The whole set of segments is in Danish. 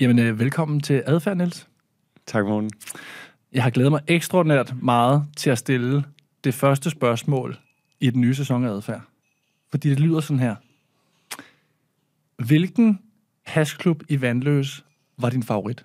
Jamen, øh, velkommen til Adfærd, Niels. Tak, Morten. Jeg har glædet mig ekstraordinært meget til at stille det første spørgsmål i den nye sæson af Adfærd. Fordi det lyder sådan her. Hvilken hasklub i Vandløs var din favorit?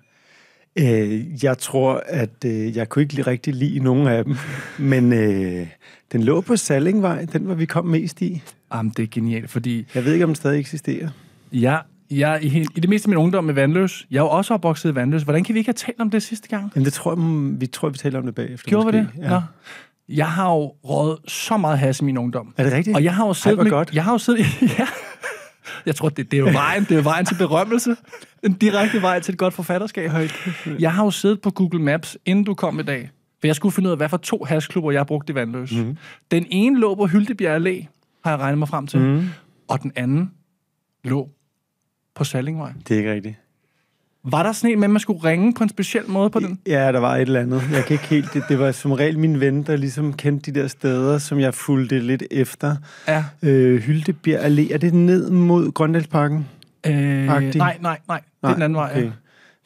Øh, jeg tror, at øh, jeg kunne ikke rigtig lide nogen af dem, men øh, den lå på Sallingvej, den var vi kom mest i. Jamen, det er genialt, fordi... Jeg ved ikke, om den stadig eksisterer. Jeg jeg i, i det meste af min ungdom med vandløs. Jeg er jo også opvokset i vandløs. Hvordan kan vi ikke have talt om det sidste gang? Jamen, det tror jeg, mm, vi tror, vi taler om det bagefter. Gjorde måske. vi det? Ja. Nå. Jeg har jo røget så meget has i min ungdom. Er det rigtigt? Og jeg har jo siddet... Ej, med, godt. Jeg har jo siddet... ja. Jeg tror, det, det er jo vejen, det er vejen til berømmelse. En direkte vej til et godt forfatterskab. Jeg har jo siddet på Google Maps, inden du kom i dag. For jeg skulle finde ud af, hvad for to hashklubber, jeg brugte i Vandløs. Mm. Den ene lå på Hyldebjerg Allé, har jeg regnet mig frem til. Mm. Og den anden lå på Sallingvej? Det er ikke rigtigt. Var der sådan en med, at man skulle ringe på en speciel måde på den? Ja, der var et eller andet. Jeg kan ikke helt... Det, det var som regel min ven, der ligesom kendte de der steder, som jeg fulgte lidt efter. Ja. Øh, Hyldebjerg Allé. Er det ned mod Grøndalsparken? Øh, nej, nej, nej, nej. Det er den anden vej, okay. ja.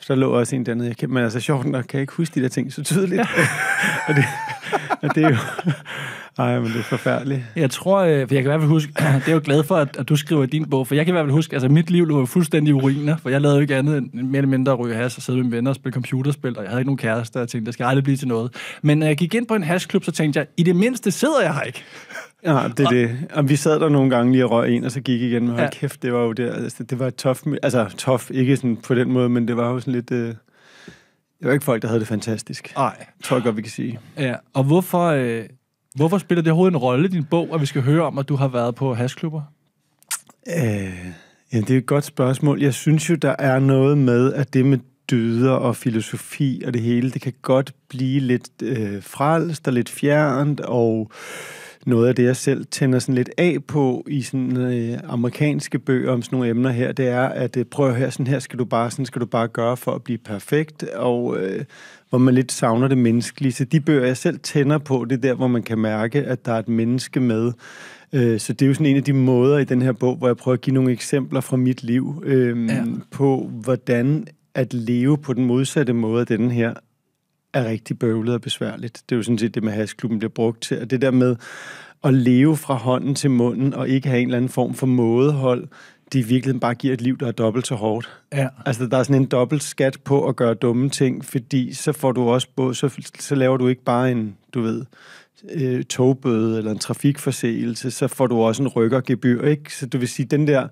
Så der lå også en dernede. Jeg kan, men altså, sjovt nok kan jeg ikke huske de der ting så tydeligt. Ja. og, det, og det er jo... Nej, men det er forfærdeligt. Jeg tror, øh, for jeg kan i hvert fald huske, det er jo glad for, at, du skriver din bog, for jeg kan i hvert fald huske, altså mit liv lå fuldstændig i ruiner, for jeg lavede jo ikke andet end mere eller mindre at ryge has og sidde med mine venner og spille computerspil, og jeg havde ikke nogen kæreste, og jeg tænkte, det skal aldrig blive til noget. Men når øh, jeg gik ind på en hashklub, så tænkte jeg, i det mindste sidder jeg her ikke. Ja, det er det. Og vi sad der nogle gange lige og røg en, og så gik igen, men hold ja. kæft, det var jo det, altså, det var tof, altså tof, ikke sådan på den måde, men det var jo sådan lidt... Øh det var ikke folk, der havde det fantastisk. Nej. Tror jeg godt, vi kan sige. Ja, og hvorfor, øh, Hvorfor spiller det overhovedet en rolle i din bog, at vi skal høre om, at du har været på hasklubber? Øh, ja, det er et godt spørgsmål. Jeg synes jo, der er noget med, at det med dyder og filosofi og det hele, det kan godt blive lidt øh, frelst og lidt fjernt, og øh, noget af det, jeg selv tænder sådan lidt af på i sådan øh, amerikanske bøger om sådan nogle emner her, det er, at øh, prøv her, sådan her skal du bare, sådan skal du bare gøre for at blive perfekt, og øh, hvor man lidt savner det menneskelige. Så de bøger, jeg selv tænder på, det er der, hvor man kan mærke, at der er et menneske med. Øh, så det er jo sådan en af de måder i den her bog, hvor jeg prøver at give nogle eksempler fra mit liv øh, ja. på, hvordan at leve på den modsatte måde af den her er rigtig bøvlet og besværligt. Det er jo sådan set det, med hasklubben bliver brugt til. Og det der med at leve fra hånden til munden og ikke have en eller anden form for mådehold, det i virkeligheden bare giver et liv, der er dobbelt så hårdt. Ja. Altså, der er sådan en dobbelt skat på at gøre dumme ting, fordi så får du også både, så, så laver du ikke bare en, du ved, øh, togbøde eller en trafikforseelse, så får du også en rykkergebyr, ikke? Så du vil sige, den der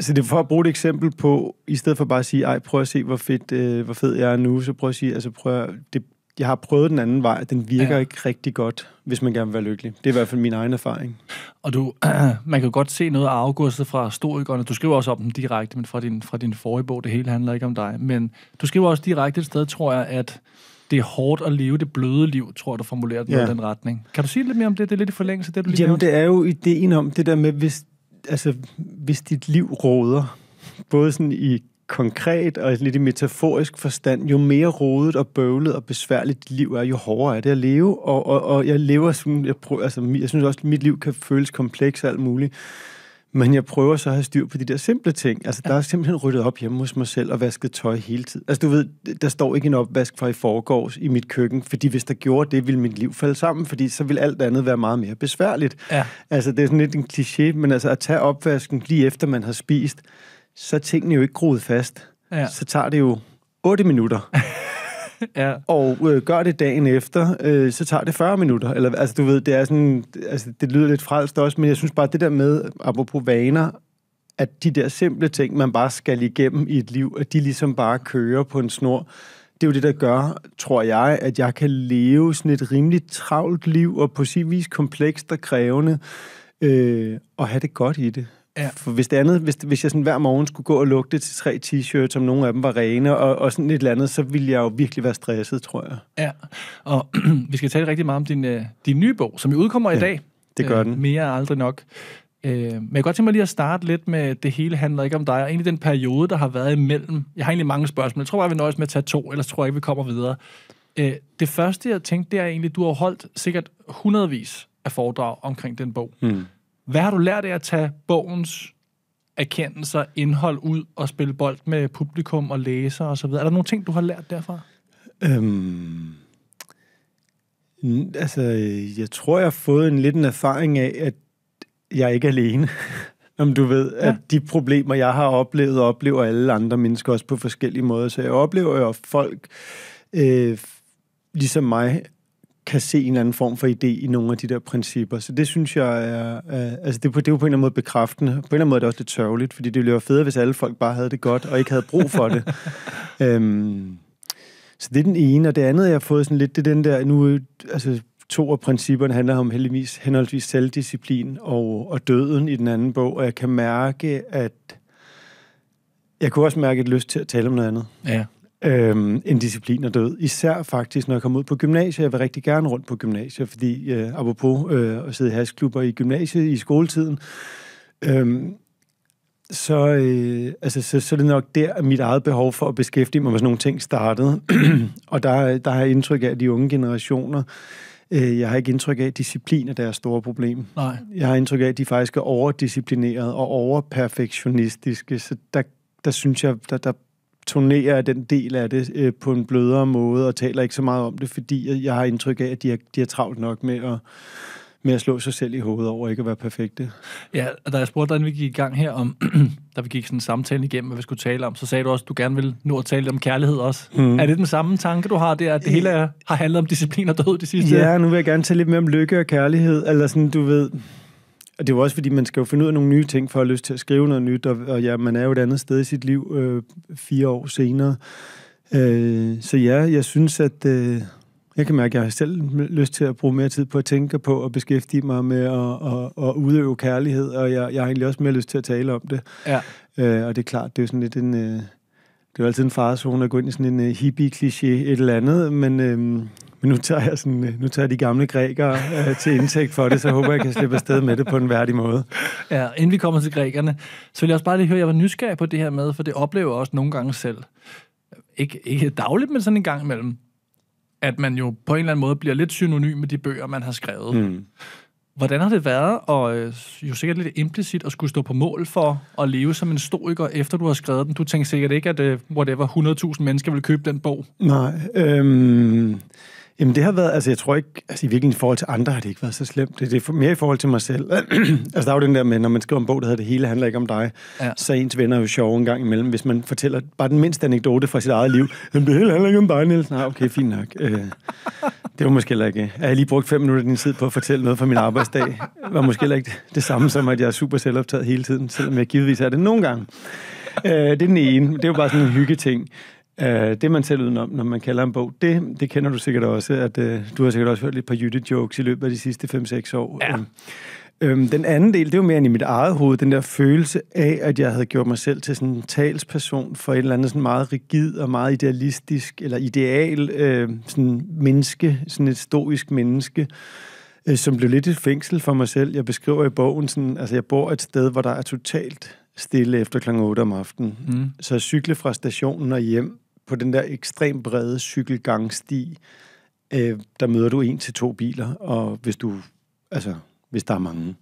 så altså, det er for at bruge et eksempel på, i stedet for bare at sige, ej, prøv at se, hvor, fedt, øh, hvor fed jeg er nu, så prøv at sige, altså prøv at, det, jeg har prøvet den anden vej, den virker ja. ikke rigtig godt, hvis man gerne vil være lykkelig. Det er i hvert fald min egen erfaring. Og du, man kan godt se noget af afgudset fra storikerne. Du skriver også om dem direkte, men fra din, fra din forrige bog, det hele handler ikke om dig. Men du skriver også direkte et sted, tror jeg, at det er hårdt at leve det bløde liv, tror du formulerer det ja. i den retning. Kan du sige lidt mere om det? Det er lidt i forlængelse af det, du lige Jamen, det er jo ideen om det der med, hvis altså, hvis dit liv råder, både sådan i konkret og lidt i metaforisk forstand, jo mere rodet og bøvlet og besværligt dit liv er, jo hårdere er det at leve. Og, og, og jeg lever sådan, jeg, prøver, altså, jeg synes også, at mit liv kan føles kompleks og alt muligt. Men jeg prøver så at have styr på de der simple ting. Altså, der er simpelthen ryddet op hjemme hos mig selv og vasket tøj hele tiden. Altså, du ved, der står ikke en opvask fra i forgårs i mit køkken, fordi hvis der gjorde det, ville mit liv falde sammen, fordi så ville alt andet være meget mere besværligt. Ja. Altså, det er sådan lidt en kliché, men altså, at tage opvasken lige efter man har spist, så er tingene jo ikke groet fast. Ja. Så tager det jo 8 minutter. ja. og øh, gør det dagen efter, øh, så tager det 40 minutter. Eller, altså, du ved, det er sådan, altså, det lyder lidt frelst også, men jeg synes bare, det der med, apropos vaner, at de der simple ting, man bare skal igennem i et liv, at de ligesom bare kører på en snor, det er jo det, der gør, tror jeg, at jeg kan leve sådan et rimeligt travlt liv, og på sin vis komplekst og krævende, øh, og have det godt i det. Ja. For hvis det andet, hvis, hvis jeg sådan hver morgen skulle gå og lugte til tre t-shirts, som nogle af dem var rene, og, og sådan et eller andet, så ville jeg jo virkelig være stresset, tror jeg. Ja, og vi skal tale rigtig meget om din, øh, din nye bog, som jo udkommer ja, i dag. det gør øh, den. Mere aldrig nok. Øh, men jeg kan godt tænke mig lige at starte lidt med, det hele handler ikke om dig, og egentlig den periode, der har været imellem. Jeg har egentlig mange spørgsmål. Jeg tror bare, vi nøjes med at tage to, ellers tror jeg ikke, vi kommer videre. Øh, det første, jeg tænkte, det er egentlig, du har holdt sikkert hundredvis af foredrag omkring den bog. Mm. Hvad har du lært af at tage bogens erkendelser, indhold ud og spille bold med publikum og læser og så videre? Er der nogle ting, du har lært derfra? Øhm, altså, jeg tror, jeg har fået en lidt en erfaring af, at jeg er ikke er alene. Om du ved, ja. at de problemer, jeg har oplevet, oplever alle andre mennesker også på forskellige måder. Så jeg oplever jo, at folk, øh, ligesom mig, kan se en eller anden form for idé i nogle af de der principper. Så det synes jeg er... Øh, altså, det, det er jo på en eller anden måde bekræftende. På en eller anden måde er det også lidt tørgeligt, fordi det ville være federe, hvis alle folk bare havde det godt og ikke havde brug for det. øhm, så det er den ene. Og det andet, jeg har fået sådan lidt, det er den der... Nu, altså, to af principperne handler om heldigvis, henholdsvis selvdisciplin og, og døden i den anden bog. Og jeg kan mærke, at... Jeg kunne også mærke et lyst til at tale om noget andet. Ja øhm, en disciplin er død. Især faktisk, når jeg kom ud på gymnasiet. Jeg vil rigtig gerne rundt på gymnasiet, fordi øh, apropos øh, at sidde i hasklubber i gymnasiet i skoletiden, øhm, så, øh, altså, så, så er det nok der, at mit eget behov for at beskæftige mig med sådan nogle ting startede. og der, der har jeg indtryk af, at de unge generationer, øh, jeg har ikke indtryk af, at disciplin er deres store problem. Nej. Jeg har indtryk af, at de faktisk er overdisciplinerede og overperfektionistiske, så der, der synes jeg, der, der turnerer den del af det øh, på en blødere måde, og taler ikke så meget om det, fordi jeg har indtryk af, at de har, de har travlt nok med at med at slå sig selv i hovedet over ikke at være perfekte. Ja, og da jeg spurgte dig, vi gik i gang her, om, da vi gik sådan en samtale igennem, hvad vi skulle tale om, så sagde du også, at du gerne ville nå at tale om kærlighed også. Mm. Er det den samme tanke, du har der, at det hele er, har handlet om disciplin og død de sidste Ja, nu vil jeg gerne tale lidt mere om lykke og kærlighed, eller sådan, du ved, og det er jo også, fordi man skal jo finde ud af nogle nye ting, for at have lyst til at skrive noget nyt, og, og ja, man er jo et andet sted i sit liv øh, fire år senere. Øh, så ja, jeg synes, at øh, jeg kan mærke, at jeg har selv lyst til at bruge mere tid på at tænke på og beskæftige mig med at, at, at udøve kærlighed, og jeg, jeg har egentlig også mere lyst til at tale om det. Ja. Øh, og det er klart, det er jo sådan lidt en... Øh, det er jo altid en farezone at gå ind i sådan en øh, hippie-kliché et eller andet, men, Øh, men nu tager jeg, sådan, øh, nu tager jeg de gamle grækere øh, til indtægt for det, så håber jeg, kan slippe afsted med det på en værdig måde. Ja, inden vi kommer til grækerne, så vil jeg også bare lige høre, jeg var nysgerrig på det her med, for det oplever jeg også nogle gange selv. Ikke, ikke dagligt, men sådan en gang imellem. At man jo på en eller anden måde bliver lidt synonym med de bøger, man har skrevet. Mm. Hvordan har det været, og øh, jo sikkert lidt implicit, at skulle stå på mål for at leve som en stoiker, efter du har skrevet den? Du tænker sikkert ikke, at øh, whatever, 100.000 mennesker vil købe den bog. Nej, Øh, Jamen det har været, altså jeg tror ikke, altså i virkeligheden i forhold til andre har det ikke været så slemt. Det, det er mere i forhold til mig selv. altså der er jo den der med, når man skriver en bog, der hedder Det hele handler ikke om dig, ja. så ens venner er jo sjove en gang imellem, hvis man fortæller bare den mindste anekdote fra sit eget liv. Jamen det hele handler ikke om dig, Niels. Nej, okay, fint nok. Øh, det var måske heller ikke. Jeg har lige brugt fem minutter af din tid på at fortælle noget fra min arbejdsdag. var måske heller ikke det samme som, at jeg er super selvoptaget hele tiden, selvom jeg givetvis er det nogle gange. Øh, det er den ene. Det er jo bare sådan en hyggeting. Uh, det, man selv udenom, når man kalder en bog, det, det kender du sikkert også, at uh, du har sikkert også hørt lidt par jytte-jokes i løbet af de sidste 5-6 år. Ja. Um, den anden del, det er jo mere end i mit eget hoved, den der følelse af, at jeg havde gjort mig selv til sådan en talsperson for et eller andet sådan meget rigid og meget idealistisk, eller ideal uh, sådan menneske, sådan et stoisk menneske, som blev lidt et fængsel for mig selv. Jeg beskriver i bogen sådan, altså jeg bor et sted, hvor der er totalt stille efter kl. 8 om aftenen. Mm. Så at cykle fra stationen og hjem, på den der ekstremt brede cykelgangsti, øh, der møder du en til to biler, og hvis du, altså, hvis der er mange.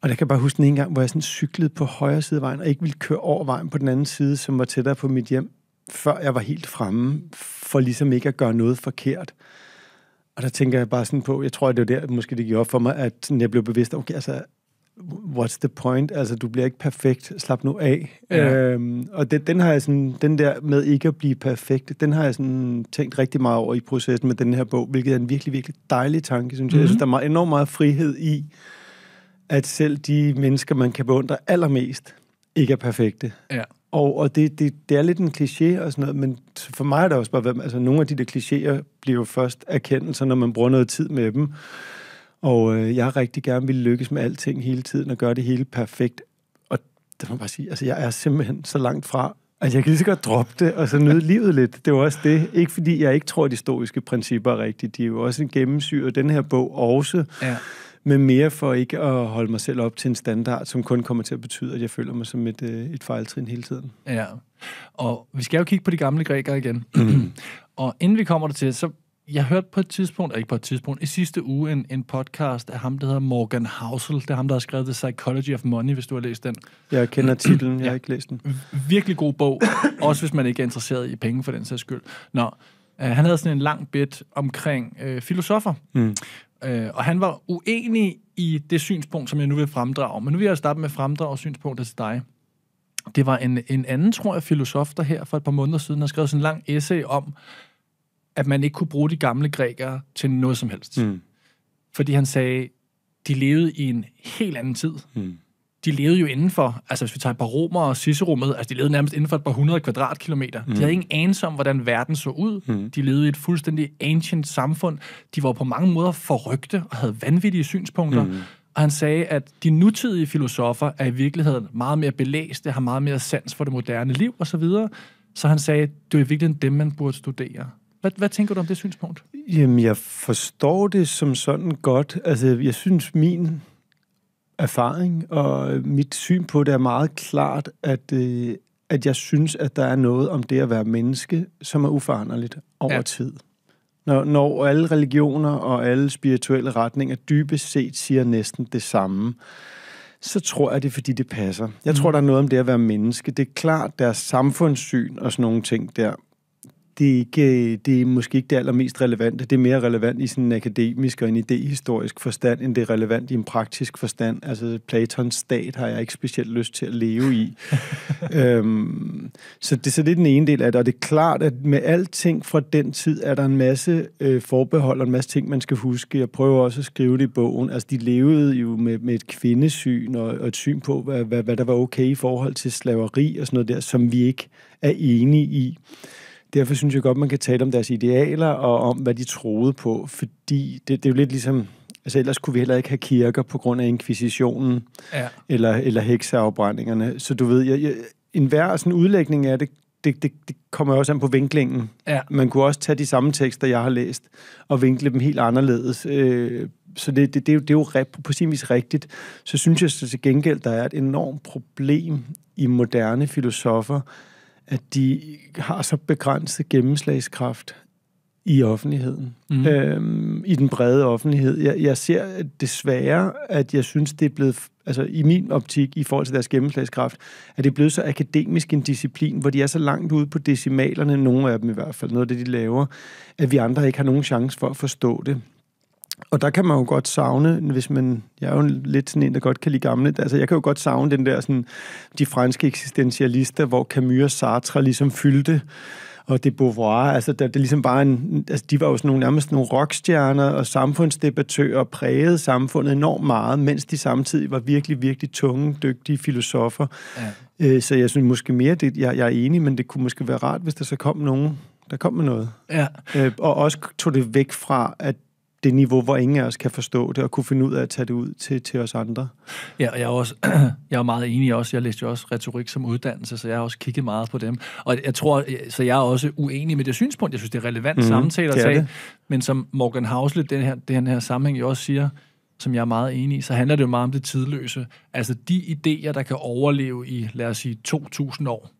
Og der kan jeg bare huske den ene gang, hvor jeg sådan cyklede på højre side af vejen, og ikke ville køre over vejen på den anden side, som var tættere på mit hjem, før jeg var helt fremme, for ligesom ikke at gøre noget forkert. Og der tænker jeg bare sådan på, jeg tror, det var der, måske det gik op for mig, at jeg blev bevidst, okay, altså, what's the point? Altså, du bliver ikke perfekt. Slap nu af. Ja. Øhm, og det, den har jeg sådan, den der med ikke at blive perfekt, den har jeg sådan tænkt rigtig meget over i processen med den her bog, hvilket er en virkelig, virkelig dejlig tanke, synes Mm-hmm. Jeg synes, mhm. der er enormt meget frihed i, at selv de mennesker, man kan beundre allermest, ikke er perfekte. Ja. Og, og det, det, det er lidt en kliché og sådan noget, men for mig er det også bare, altså nogle af de der klichéer bliver jo først erkendelser, når man bruger noget tid med dem. Og øh, jeg rigtig gerne ville lykkes med alting hele tiden og gøre det hele perfekt. Og det må man bare sige, altså jeg er simpelthen så langt fra Altså, jeg kan lige så godt droppe det, og så nyde livet lidt. Det var også det. Ikke fordi jeg ikke tror, at de historiske principper er rigtige. De er jo også en gennemsyret den her bog også. Ja. Men mere for ikke at holde mig selv op til en standard, som kun kommer til at betyde, at jeg føler mig som et, øh, et fejltrin hele tiden. Ja. Og vi skal jo kigge på de gamle grækere igen. og inden vi kommer der til, så jeg hørte på et tidspunkt, ikke på et tidspunkt, i sidste uge en, en podcast af ham, der hedder Morgan Housel. Det er ham, der har skrevet The Psychology of Money, hvis du har læst den. Jeg kender titlen, jeg ja. har ikke læst den. Virkelig god bog, også hvis man ikke er interesseret i penge for den sags skyld. Nå, øh, han havde sådan en lang bit omkring øh, filosofer. Mm. Øh, og han var uenig i det synspunkt, som jeg nu vil fremdrage. Men nu vil jeg starte med at fremdrage synspunktet til dig. Det var en, en anden, tror jeg, filosof, der her for et par måneder siden har skrevet sådan en lang essay om, at man ikke kunne bruge de gamle grækere til noget som helst. Mm. Fordi han sagde, de levede i en helt anden tid. Mm. De levede jo indenfor, altså hvis vi tager et par romer og cicerummet, altså de levede nærmest inden for et par hundrede kvadratkilometer. Mm. De havde ingen anelse om, hvordan verden så ud. Mm. De levede i et fuldstændig ancient samfund. De var på mange måder forrygte og havde vanvittige synspunkter. Mm. Og han sagde, at de nutidige filosofer er i virkeligheden meget mere belæste, har meget mere sans for det moderne liv osv. Så, så han sagde, det er i virkeligheden dem, man burde studere. Hvad, hvad tænker du om det synspunkt? Jamen, jeg forstår det som sådan godt. Altså, jeg synes, min erfaring og mit syn på det er meget klart, at, øh, at jeg synes, at der er noget om det at være menneske, som er uforanderligt over ja. tid. Når, når alle religioner og alle spirituelle retninger dybest set siger næsten det samme, så tror jeg, det er, fordi det passer. Jeg mm. tror, der er noget om det at være menneske. Det er klart, deres samfundssyn og sådan nogle ting der det er, ikke, øh, det er måske ikke det allermest relevante. Det er mere relevant i sådan en akademisk og en idehistorisk forstand, end det er relevant i en praktisk forstand. Altså Platons stat har jeg ikke specielt lyst til at leve i. øhm, så, det, så det er den ene del af det. Og det er klart, at med alting fra den tid, er der en masse øh, forbehold og en masse ting, man skal huske. Jeg prøver også at skrive det i bogen. Altså de levede jo med, med et kvindesyn og, og et syn på, hvad, hvad, hvad der var okay i forhold til slaveri og sådan noget der, som vi ikke er enige i. Derfor synes jeg godt, man kan tale om deres idealer og om, hvad de troede på, fordi det, det er jo lidt ligesom... Altså ellers kunne vi heller ikke have kirker på grund af inkvisitionen ja. eller, eller hekseafbrændingerne. Så du ved, jeg, jeg, en hver sådan udlægning af det, det, det, det kommer også an på vinklingen. Ja. Man kunne også tage de samme tekster, jeg har læst, og vinkle dem helt anderledes. Øh, så det, det, det, er jo, det er jo på sin vis rigtigt. Så synes jeg så til gengæld, der er et enormt problem i moderne filosofer, at de har så begrænset gennemslagskraft i offentligheden, mm. øhm, i den brede offentlighed. Jeg, jeg ser desværre, at jeg synes, det er blevet, altså i min optik, i forhold til deres gennemslagskraft, at det er blevet så akademisk en disciplin, hvor de er så langt ude på decimalerne, nogle af dem i hvert fald, noget af det, de laver, at vi andre ikke har nogen chance for at forstå det. Og der kan man jo godt savne, hvis man... Jeg er jo lidt sådan en, der godt kan lide gamle. Altså, jeg kan jo godt savne den der, sådan, de franske eksistentialister, hvor Camus og Sartre ligesom fyldte og det Beauvoir, altså der, det ligesom bare en, altså de var jo sådan nogle, nærmest nogle rockstjerner og samfundsdebattører, prægede samfundet enormt meget, mens de samtidig var virkelig, virkelig tunge, dygtige filosofer. Ja. Øh, så jeg synes måske mere, det, jeg, jeg er enig, men det kunne måske være rart, hvis der så kom nogen, der kom med noget. Ja. Øh, og også tog det væk fra, at det niveau, hvor ingen af os kan forstå det, og kunne finde ud af at tage det ud til, til os andre. Ja, og jeg er, også, jeg er meget enig også. Jeg læste jo også retorik som uddannelse, så jeg har også kigget meget på dem. Og jeg tror, så jeg er også uenig med det synspunkt. Jeg synes, det er relevant mm, samtale at tage. Men som Morgan Housley, den her, den her sammenhæng jo også siger, som jeg er meget enig i, så handler det jo meget om det tidløse. Altså de idéer, der kan overleve i, lad os sige, 2.000 år,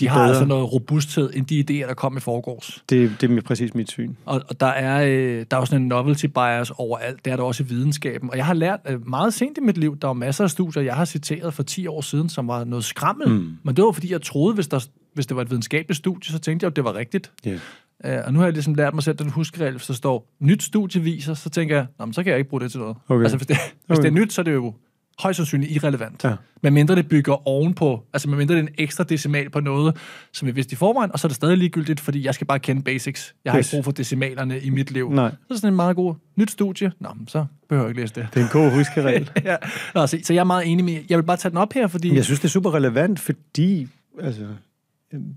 de har altså bedre. altså noget robusthed end de idéer, der kom i forgårs. Det, det er præcis mit syn. Og, og der, er, øh, der er jo sådan en novelty bias overalt. Det er der også i videnskaben. Og jeg har lært øh, meget sent i mit liv, der er masser af studier, jeg har citeret for 10 år siden, som var noget skrammel. Mm. Men det var, fordi jeg troede, hvis, der, hvis det var et videnskabeligt studie, så tænkte jeg, at det var rigtigt. Yeah. Øh, og nu har jeg ligesom lært mig selv den huskeregel, hvis der står, nyt studie viser, så tænker jeg, Nå, men så kan jeg ikke bruge det til noget. Okay. Altså, hvis det, hvis okay. hvis det er nyt, så er det jo højst sandsynligt irrelevant. Ja. Men mindre det bygger ovenpå, altså med mindre det er en ekstra decimal på noget, som vi vidste i forvejen, og så er det stadig ligegyldigt, fordi jeg skal bare kende basics. Jeg har yes. ikke brug for decimalerne i mit liv. Nej. Så er det sådan en meget god nyt studie. Nå, men så behøver jeg ikke læse det. Det er en god huskeregel. ja. Nå, så, så jeg er meget enig med, jeg vil bare tage den op her, fordi... Jeg synes, det er super relevant, fordi altså,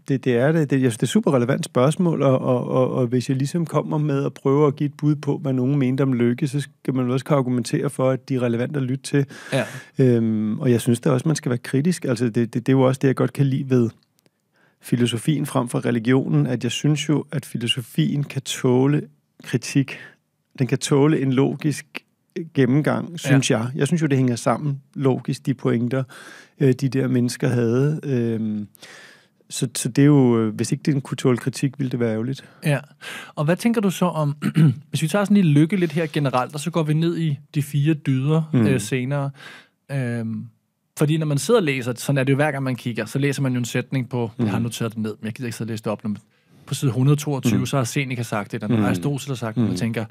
det, det er det. det jeg synes, det er et super relevant spørgsmål, og, og, og, og hvis jeg ligesom kommer med at prøve at give et bud på, hvad nogen mente om lykke, så skal man også kan argumentere for, at de er relevant at lytte til. Ja. Øhm, og jeg synes da også, man skal være kritisk. Altså, det, det, det er jo også det, jeg godt kan lide ved filosofien frem for religionen, at jeg synes jo, at filosofien kan tåle kritik. Den kan tåle en logisk gennemgang, synes ja. jeg. Jeg synes jo, det hænger sammen logisk, de pointer, øh, de der mennesker havde. Øh, så, så det er jo, øh, hvis ikke den kunne tåle kritik, ville det være ærgerligt. Ja, og hvad tænker du så om, hvis vi tager sådan lige lykke lidt her generelt, og så går vi ned i de fire dyder øh, mm. øh, senere. Øhm, fordi når man sidder og læser, sådan er det jo hver gang man kigger, så læser man jo en sætning på, mm. jeg har mm. noteret det ned, men jeg gider ikke sidde og læse det op, men på side 122, mm. så har Seneca sagt det, eller mm. Aristoteles har sagt det, mm. og man mm. tænker,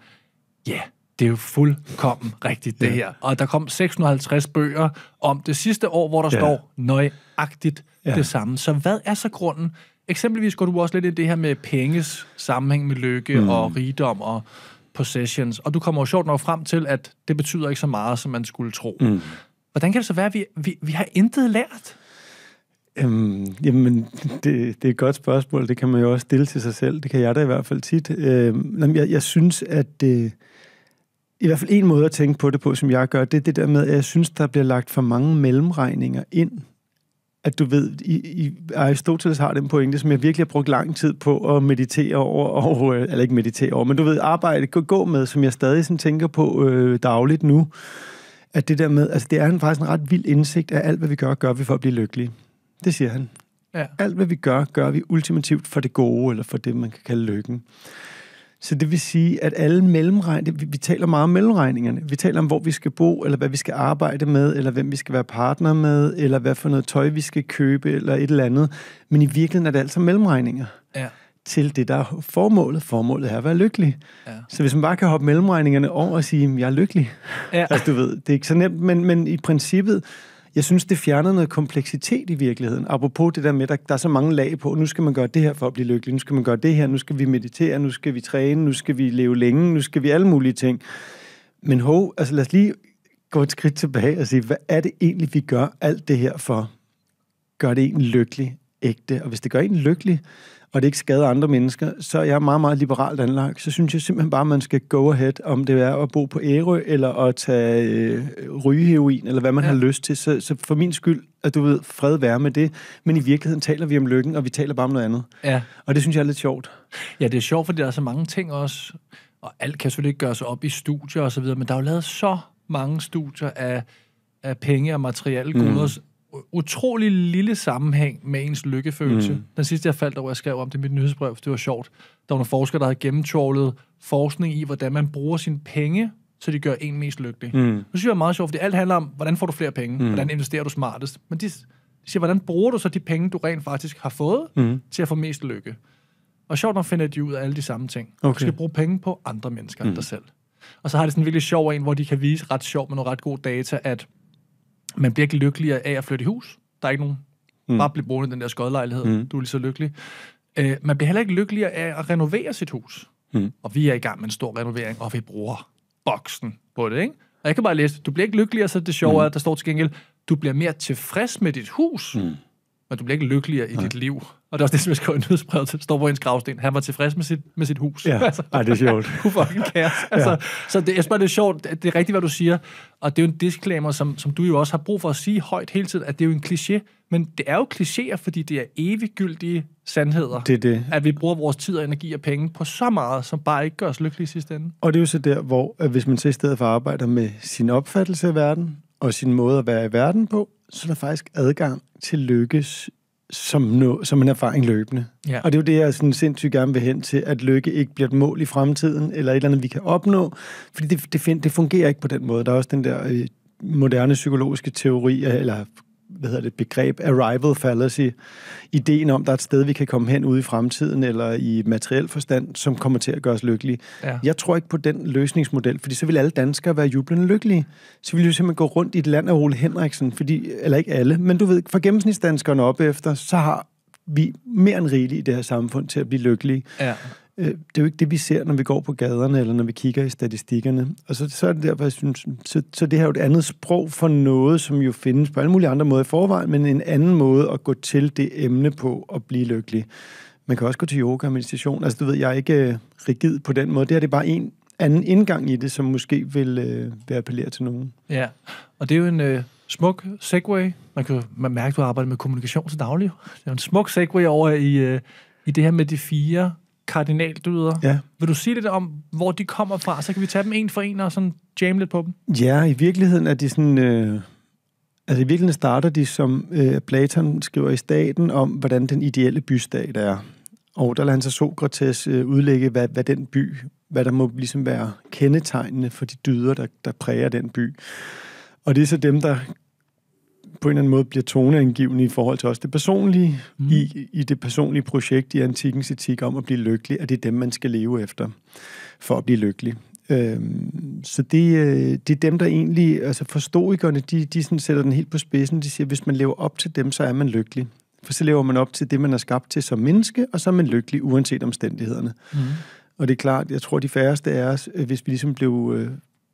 ja, yeah, det er jo fuldkommen rigtigt, det ja. her. Og der kom 650 bøger om det sidste år, hvor der ja. står nøjagtigt ja. det samme. Så hvad er så grunden? Eksempelvis går du også lidt i det her med penges sammenhæng med lykke mm. og rigdom og possessions, og du kommer jo sjovt nok frem til, at det betyder ikke så meget, som man skulle tro. Mm. Hvordan kan det så være, at vi, vi, vi har intet lært? Øhm, jamen, det, det er et godt spørgsmål. Det kan man jo også stille til sig selv. Det kan jeg da i hvert fald tit. Øhm, jeg, jeg synes, at det, øh, i hvert fald en måde at tænke på det på, som jeg gør, det er det der med, at jeg synes, der bliver lagt for mange mellemregninger ind at du ved, i, i Aristoteles har den pointe, som jeg virkelig har brugt lang tid på at meditere over, og, øh, eller ikke meditere over, men du ved, arbejde, gå, gå med, som jeg stadig sådan tænker på øh, dagligt nu, at det der med, altså det er en, faktisk en ret vild indsigt, at alt, hvad vi gør, gør vi for at blive lykkelige. Det siger han. Ja. Alt, hvad vi gør, gør vi ultimativt for det gode, eller for det, man kan kalde lykken. Så det vil sige, at alle mellemregninger, vi, vi taler meget om mellemregningerne. Vi taler om, hvor vi skal bo, eller hvad vi skal arbejde med, eller hvem vi skal være partner med, eller hvad for noget tøj vi skal købe, eller et eller andet. Men i virkeligheden er det altså mellemregninger. Ja til det, der er formålet. Formålet er at være lykkelig. Ja. Så hvis man bare kan hoppe mellemregningerne over og sige, jeg er lykkelig. Ja. Altså, du ved, det er ikke så nemt, men, men i princippet, jeg synes, det fjerner noget kompleksitet i virkeligheden. Apropos det der med, at der er så mange lag på, nu skal man gøre det her for at blive lykkelig, nu skal man gøre det her, nu skal vi meditere, nu skal vi træne, nu skal vi leve længe, nu skal vi alle mulige ting. Men hov, altså lad os lige gå et skridt tilbage og sige, hvad er det egentlig, vi gør alt det her for? Gør det en lykkelig ægte? Og hvis det gør en lykkelig, og det ikke skader andre mennesker, så er jeg meget, meget liberalt anlagt. Så synes jeg simpelthen bare, at man skal go ahead, om det er at bo på Ærø, eller at tage øh, rygeheroin, eller hvad man ja. har lyst til. Så, så for min skyld, at du ved, fred være med det. Men i virkeligheden taler vi om lykken, og vi taler bare om noget andet. Ja. Og det synes jeg er lidt sjovt. Ja, det er sjovt, fordi der er så mange ting også, og alt kan selvfølgelig ikke gøres op i studier og så videre, men der er jo lavet så mange studier af, af penge og materielle goder, mm utrolig lille sammenhæng med ens lykkefølelse. Mm. Den sidste, jeg faldt over, jeg skrev om det i mit nyhedsbrev, for det var sjovt. Der var nogle forskere, der havde gennemtrålet forskning i, hvordan man bruger sine penge, så de gør en mest lykkelig. Mm. Det synes jeg er meget sjovt, fordi alt handler om, hvordan får du flere penge, mm. hvordan investerer du smartest. Men de siger, hvordan bruger du så de penge, du rent faktisk har fået, mm. til at få mest lykke? Og sjovt nok finder de ud af alle de samme ting. Okay. Du skal bruge penge på andre mennesker mm. end dig selv. Og så har det sådan en virkelig sjov en, hvor de kan vise ret sjovt med noget ret god data, at man bliver ikke lykkeligere af at flytte i hus. Der er ikke nogen. Mm. Bare blive boende i den der skodlejlighed. Mm. Du er lige så lykkelig. Øh, man bliver heller ikke lykkeligere af at renovere sit hus. Mm. Og vi er i gang med en stor renovering, og vi bruger boksen på det, ikke? Og jeg kan bare læse, du bliver ikke lykkeligere, så det sjove mm. er, at der står til gengæld, du bliver mere tilfreds med dit hus, mm. men du bliver ikke lykkeligere i Nej. dit liv. Og det er også det, som jeg skriver i nyhedsbrevet til, står på hendes gravsten. Han var tilfreds med sit, med sit hus. Ja, altså, Ej, det er sjovt. Who fucking cares? Altså, ja. Så det, jeg spørger, det er sjovt. Det, det er rigtigt, hvad du siger. Og det er jo en disclaimer, som, som du jo også har brug for at sige højt hele tiden, at det er jo en kliché. Men det er jo klichéer, fordi det er eviggyldige sandheder. Det er det. At vi bruger vores tid og energi og penge på så meget, som bare ikke gør os lykkelige i sidste ende. Og det er jo så der, hvor at hvis man så i stedet for arbejder med sin opfattelse af verden, og sin måde at være i verden på, så er der faktisk adgang til lykkes som, no, som en erfaring løbende. Ja. Og det er jo det, jeg sådan sindssygt gerne vil hen til, at lykke ikke bliver et mål i fremtiden, eller et eller andet, vi kan opnå, fordi det, det, det fungerer ikke på den måde. Der er også den der øh, moderne psykologiske teori, eller hvad hedder det, begreb, arrival fallacy, ideen om, der er et sted, vi kan komme hen ude i fremtiden, eller i materiel forstand, som kommer til at gøre os lykkelige. Ja. Jeg tror ikke på den løsningsmodel, fordi så vil alle danskere være jublende lykkelige. Så vil vi simpelthen gå rundt i et land af Ole Henriksen, fordi, eller ikke alle, men du ved, for gennemsnitsdanskerne op efter, så har vi mere end rigeligt i det her samfund til at blive lykkelige. Ja. Øh, det er jo ikke det, vi ser, når vi går på gaderne, eller når vi kigger i statistikkerne. Og så, så er det derfor, jeg synes, så, så det her er jo et andet sprog for noget, som jo findes på alle mulige andre måder i forvejen, men en anden måde at gå til det emne på og blive lykkelig. Man kan også gå til yoga og meditation. Altså, du ved, jeg er ikke øh, rigid på den måde. Det her det er bare en anden indgang i det, som måske vil, øh, være appellere til nogen. Ja, og det er jo en øh, smuk segue. Man kan man mærke, at du arbejder med kommunikation til daglig. Det er en smuk segue over i, øh, i det her med de fire kardinaldyder. Ja. Vil du sige lidt om, hvor de kommer fra? Så kan vi tage dem en for en og sådan jam lidt på dem. Ja, i virkeligheden er de sådan... Øh, altså i virkeligheden starter de, som øh, Platon skriver i staten, om hvordan den ideelle bystat er. Og der lader han så Sokrates øh, udlægge, hvad, hvad den by, hvad der må ligesom være kendetegnende for de dyder, der, der præger den by. Og det er så dem, der på en eller anden måde bliver toneangivende i forhold til også det personlige, mm. i, i det personlige projekt i antikkens etik om at blive lykkelig, at det er dem, man skal leve efter for at blive lykkelig. Øhm, så det, øh, det er dem, der egentlig, altså forstoikerne, de, de sådan sætter den helt på spidsen. De siger, at hvis man lever op til dem, så er man lykkelig. For så lever man op til det, man er skabt til som menneske, og så er man lykkelig, uanset omstændighederne. Mm. Og det er klart, jeg tror, de færreste af os, øh, hvis vi ligesom blev øh,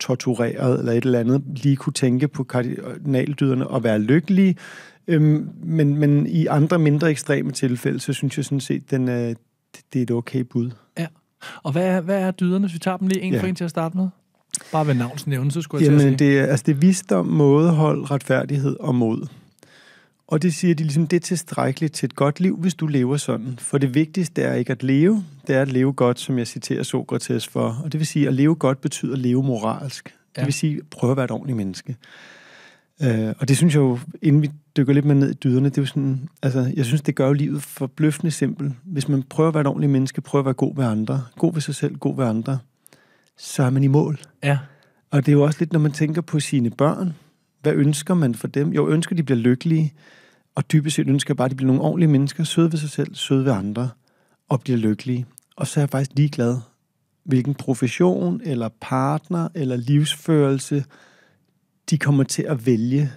tortureret eller et eller andet, lige kunne tænke på kardinaldyderne og være lykkelige. Øhm, men, men i andre mindre ekstreme tilfælde, så synes jeg sådan set, den er, det, det er et okay bud. Ja. Og hvad er, hvad er dyderne, hvis vi tager dem lige en ja. for en til at starte med? Bare ved navnsnævnen, så skulle jeg Jamen, til at sige. Det er, altså, det er visdom, mådehold, retfærdighed og mod. Og det siger de ligesom, det er tilstrækkeligt til et godt liv, hvis du lever sådan. For det vigtigste er ikke at leve, det er at leve godt, som jeg citerer Sokrates for. Og det vil sige, at leve godt betyder at leve moralsk. Ja. Det vil sige, prøve at være et ordentligt menneske. Øh, og det synes jeg jo, inden vi dykker lidt mere ned i dyderne, det er jo sådan, altså, jeg synes, det gør jo livet forbløffende simpelt. Hvis man prøver at være et ordentligt menneske, prøver at være god ved andre, god ved sig selv, god ved andre, så er man i mål. Ja. Og det er jo også lidt, når man tænker på sine børn, hvad ønsker man for dem? Jo, ønsker, de bliver lykkelige, og dybest set ønsker jeg bare, at de bliver nogle ordentlige mennesker, søde ved sig selv, søde ved andre, og bliver lykkelige. Og så er jeg faktisk ligeglad, hvilken profession, eller partner, eller livsførelse, de kommer til at vælge,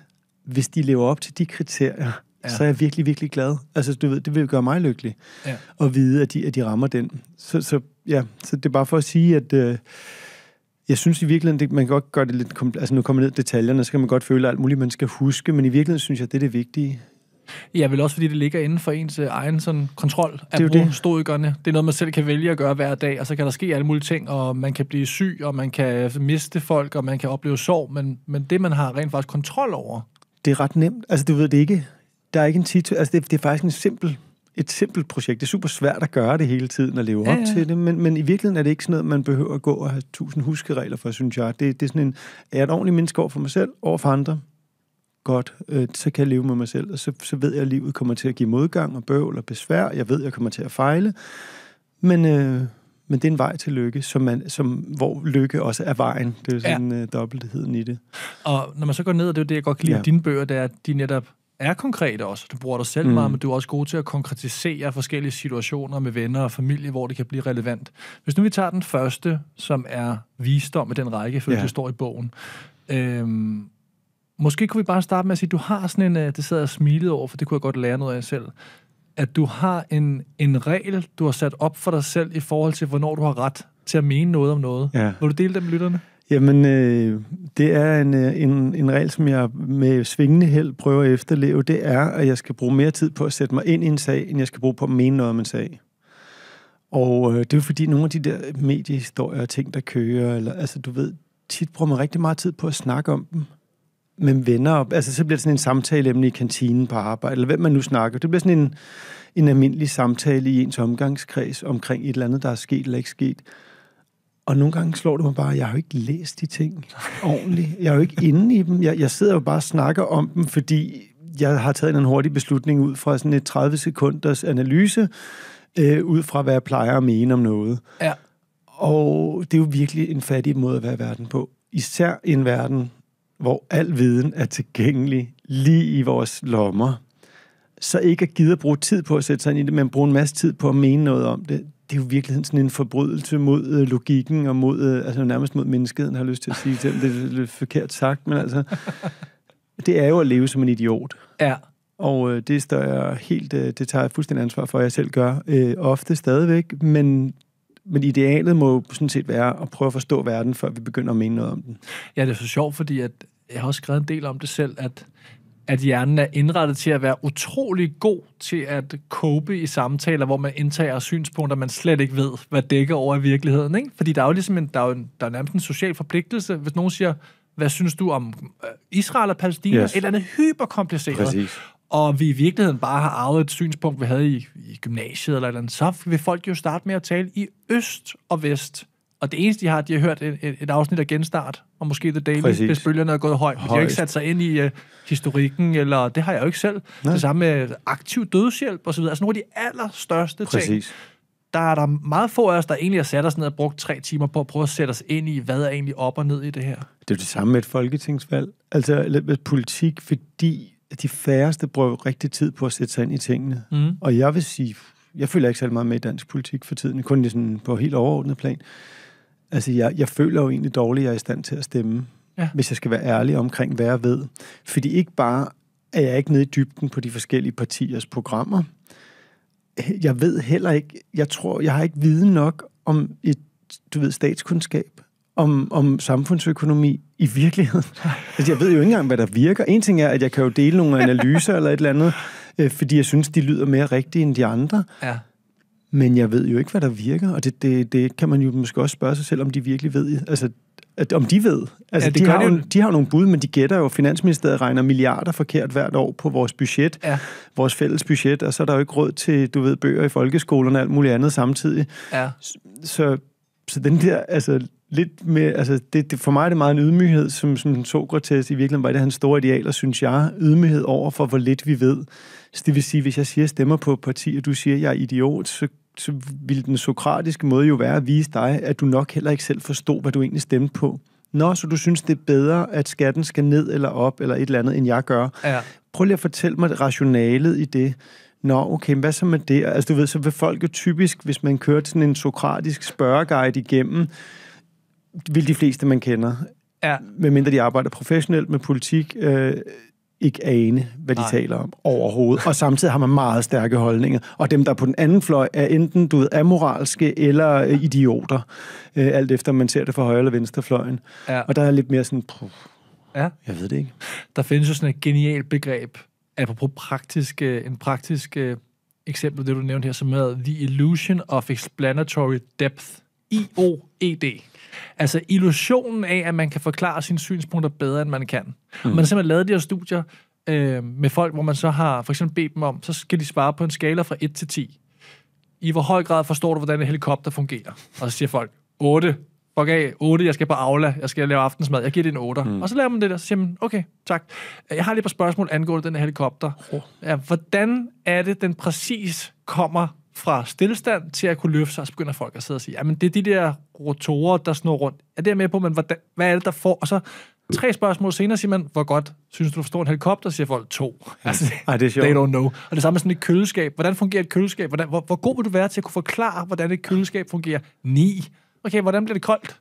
hvis de lever op til de kriterier, ja. så er jeg virkelig, virkelig glad. Altså, du ved, det vil gøre mig lykkelig ja. at vide, at de, at de rammer den. Så, så, ja, så det er bare for at sige, at, øh, jeg synes i virkeligheden, det, man kan godt gøre det lidt... Altså nu kommer ned i detaljerne, så kan man godt føle alt muligt, man skal huske, men i virkeligheden synes jeg, det er det vigtige. Ja, vel også fordi det ligger inden for ens øh, egen sådan, kontrol af det det. Det er noget, man selv kan vælge at gøre hver dag, og så kan der ske alle mulige ting, og man kan blive syg, og man kan øh, miste folk, og man kan opleve sorg, men, men det, man har rent faktisk kontrol over. Det er ret nemt. Altså, du ved det ikke. Der er ikke en titel. Altså, det, det er faktisk en simpel et simpelt projekt. Det er super svært at gøre det hele tiden og leve ja, ja. op til det, men, men i virkeligheden er det ikke sådan noget, man behøver at gå og have tusind huskeregler for, synes jeg. Det, det er sådan en, er jeg et ordentligt menneske over for mig selv, over for andre? Godt, øh, så kan jeg leve med mig selv, og så, så ved jeg, at livet kommer til at give modgang og bøvl og besvær. Jeg ved, at jeg kommer til at fejle, men... Øh, men det er en vej til lykke, som man, som, hvor lykke også er vejen. Det er sådan ja. øh, dobbeltheden i det. Og når man så går ned, og det er det, jeg godt kan lide ja. dine bøger, det er, at de netop er konkrete også. Du bruger dig selv mm. meget, men du er også god til at konkretisere forskellige situationer med venner og familie, hvor det kan blive relevant. Hvis nu vi tager den første, som er visdom i den række, for ja. det står i bogen. Øhm, måske kunne vi bare starte med at sige, at du har sådan en, øh, det sidder jeg smilet over, for det kunne jeg godt lære noget af selv, at du har en, en regel, du har sat op for dig selv i forhold til, hvornår du har ret til at mene noget om noget. Ja. Vil du dele det med lytterne? Jamen, øh, det er en, øh, en, en regel, som jeg med svingende held prøver at efterleve. Det er, at jeg skal bruge mere tid på at sætte mig ind i en sag, end jeg skal bruge på at mene noget om en sag. Og øh, det er jo fordi, nogle af de der mediehistorier og ting, der kører, eller, altså du ved, tit bruger man rigtig meget tid på at snakke om dem med venner. Og, Altså, så bliver det sådan en samtaleemne i kantinen på arbejde, eller hvem man nu snakker. Det bliver sådan en, en almindelig samtale i ens omgangskreds omkring et eller andet, der er sket eller ikke sket. Og nogle gange slår det mig bare, at jeg har jo ikke læst de ting ordentligt. Jeg er jo ikke inde i dem. Jeg, jeg sidder jo bare og snakker om dem, fordi jeg har taget en hurtig beslutning ud fra sådan et 30 sekunders analyse, øh, ud fra hvad jeg plejer at mene om noget. Ja. Og det er jo virkelig en fattig måde at være i verden på. Især i en verden, hvor al viden er tilgængelig lige i vores lommer. Så ikke at gide at bruge tid på at sætte sig ind i det, men bruge en masse tid på at mene noget om det det er jo virkelig sådan en forbrydelse mod øh, logikken og mod, øh, altså nærmest mod menneskeheden, har jeg lyst til at sige. Det er lidt, forkert sagt, men altså, det er jo at leve som en idiot. Ja. Og øh, det står jeg helt, øh, det tager jeg fuldstændig ansvar for, at jeg selv gør øh, ofte stadigvæk, men men idealet må sådan set være at prøve at forstå verden, før vi begynder at mene noget om den. Ja, det er så sjovt, fordi at jeg har også skrevet en del om det selv, at at hjernen er indrettet til at være utrolig god til at cope i samtaler, hvor man indtager synspunkter, man slet ikke ved, hvad dækker over i virkeligheden. Ikke? Fordi der er jo ligesom en, der er, en, der er nærmest en social forpligtelse, hvis nogen siger, hvad synes du om øh, Israel og Palæstina? Yes. Et eller andet hyperkompliceret. Præcis. Og vi i virkeligheden bare har arvet et synspunkt, vi havde i, i gymnasiet eller, eller andet, så vil folk jo starte med at tale i øst og vest og det eneste, de har, de har hørt et, et, et afsnit af Genstart, og måske The Daily, Præcis. hvis bølgerne er gået højt, men de har ikke sat sig ind i uh, historikken, eller det har jeg jo ikke selv. Nej. Det samme med aktiv dødshjælp osv. Altså nogle af de allerstørste Præcis. ting. Der er der meget få af os, der egentlig har sat os ned og brugt tre timer på at prøve at sætte os ind i, hvad er egentlig op og ned i det her. Det er det samme med et folketingsvalg, altså lidt med politik, fordi de færreste bruger rigtig tid på at sætte sig ind i tingene. Mm. Og jeg vil sige, jeg føler ikke særlig meget med i dansk politik for tiden, kun sådan på helt overordnet plan. Altså, jeg, jeg føler jo egentlig dårligt, at jeg er i stand til at stemme, ja. hvis jeg skal være ærlig omkring, hvad jeg ved. Fordi ikke bare er jeg ikke nede i dybden på de forskellige partiers programmer. Jeg ved heller ikke, jeg tror, jeg har ikke viden nok om et, du ved, statskundskab, om, om samfundsøkonomi i virkeligheden. Altså, jeg ved jo ikke engang, hvad der virker. En ting er, at jeg kan jo dele nogle analyser eller et eller andet, øh, fordi jeg synes, de lyder mere rigtige end de andre. Ja. Men jeg ved jo ikke, hvad der virker, og det, det, det kan man jo måske også spørge sig selv, om de virkelig ved. Altså, at, om de ved. Altså, ja, det de, har jo, jo. de har jo nogle bud, men de gætter jo. Finansministeriet regner milliarder forkert hvert år på vores budget, ja. vores fælles budget, og så er der jo ikke råd til, du ved, bøger i folkeskolerne og alt muligt andet samtidig. Ja. Så, så den der, altså, lidt mere, altså det, det, for mig er det meget en ydmyghed, som, som Sokrates i virkeligheden var det hans store idealer, synes jeg, ydmyghed over for, hvor lidt vi ved. Så det vil sige, hvis jeg siger stemmer på et parti, og du siger, jeg er idiot, så, så ville den sokratiske måde jo være at vise dig, at du nok heller ikke selv forstod, hvad du egentlig stemte på. Nå, så du synes, det er bedre, at skatten skal ned eller op, eller et eller andet, end jeg gør. Ja. Prøv lige at fortælle mig rationalet i det. Nå, okay, hvad så med det? Altså, du ved, så vil folk jo typisk, hvis man kører sådan en sokratisk spørgeguide igennem, vil de fleste, man kender, ja. medmindre de arbejder professionelt med politik, øh, ikke ane, hvad de Nej. taler om overhovedet. Og samtidig har man meget stærke holdninger. Og dem, der er på den anden fløj, er enten du ved, amoralske eller øh, idioter, øh, alt efter man ser det fra højre eller venstre fløjen. Ja. Og der er lidt mere sådan, puh, ja. jeg ved det ikke. Der findes jo sådan et genialt begreb, apropos praktisk, øh, en praktisk øh, eksempel, det du nævnte her, som hedder The Illusion of Explanatory Depth, I-O-E-D. Altså illusionen af, at man kan forklare sine synspunkter bedre, end man kan. Mm. Man har simpelthen lavet de her studier øh, med folk, hvor man så har for eksempel bedt dem om, så skal de svare på en skala fra 1 til 10. I hvor høj grad forstår du, hvordan en helikopter fungerer? Og så siger folk, 8. Fuck af, 8, jeg skal på Aula, jeg skal lave aftensmad, jeg giver det en 8. Mm. Og så laver man det der, så siger man, okay, tak. Jeg har lige et par spørgsmål angående den her helikopter. Oh. Ja, hvordan er det, den præcis kommer fra stillestand til at kunne løfte sig, så begynder folk at sidde og sige, men det er de der rotorer, der snor rundt. Er det med på, men hvordan, hvad er det, der får? Og så tre spørgsmål senere siger man, hvor godt synes du, du forstår en helikopter? Siger folk, to. Altså, Ej, det er sjovt. They don't know. Og det samme med sådan et køleskab. Hvordan fungerer et køleskab? Hvordan, hvor, hvor god vil du være til at kunne forklare, hvordan et køleskab fungerer? Ni. Okay, hvordan bliver det koldt?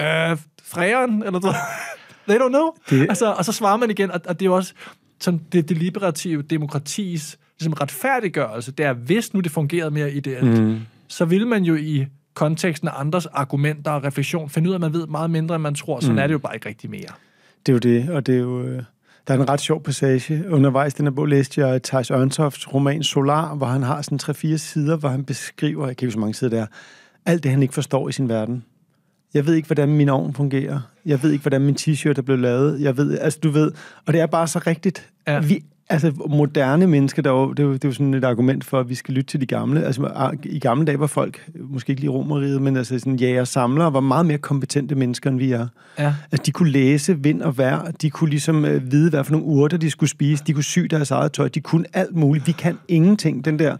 Øh, fræren, eller du... They don't know. Det... Altså, og så svarer man igen, og, og det er jo også sådan det deliberative demokratis ligesom retfærdiggørelse, det er, hvis nu det fungerede mere ideelt, mm. så vil man jo i konteksten af andres argumenter og refleksion finde ud af, at man ved meget mindre, end man tror. Sådan mm. er det jo bare ikke rigtig mere. Det er jo det, og det er jo... Øh, der er en ret sjov passage. Undervejs den her bog læste jeg Thijs Ørntofts roman Solar, hvor han har sådan tre-fire sider, hvor han beskriver, jeg kan ikke så mange sider der, alt det, han ikke forstår i sin verden. Jeg ved ikke, hvordan min ovn fungerer. Jeg ved ikke, hvordan min t-shirt er blevet lavet. Jeg ved, altså du ved, og det er bare så rigtigt. Ja. Vi Altså, moderne mennesker, der var, det, var, det var sådan et argument for, at vi skal lytte til de gamle. Altså, i gamle dage var folk, måske ikke lige romeriet, men altså sådan jæger samlere, var meget mere kompetente mennesker, end vi er. Ja. Altså, de kunne læse vind og vejr, de kunne ligesom øh, vide, hvad for nogle urter de skulle spise, de kunne sy deres eget tøj, de kunne alt muligt. Vi kan ingenting. Den der,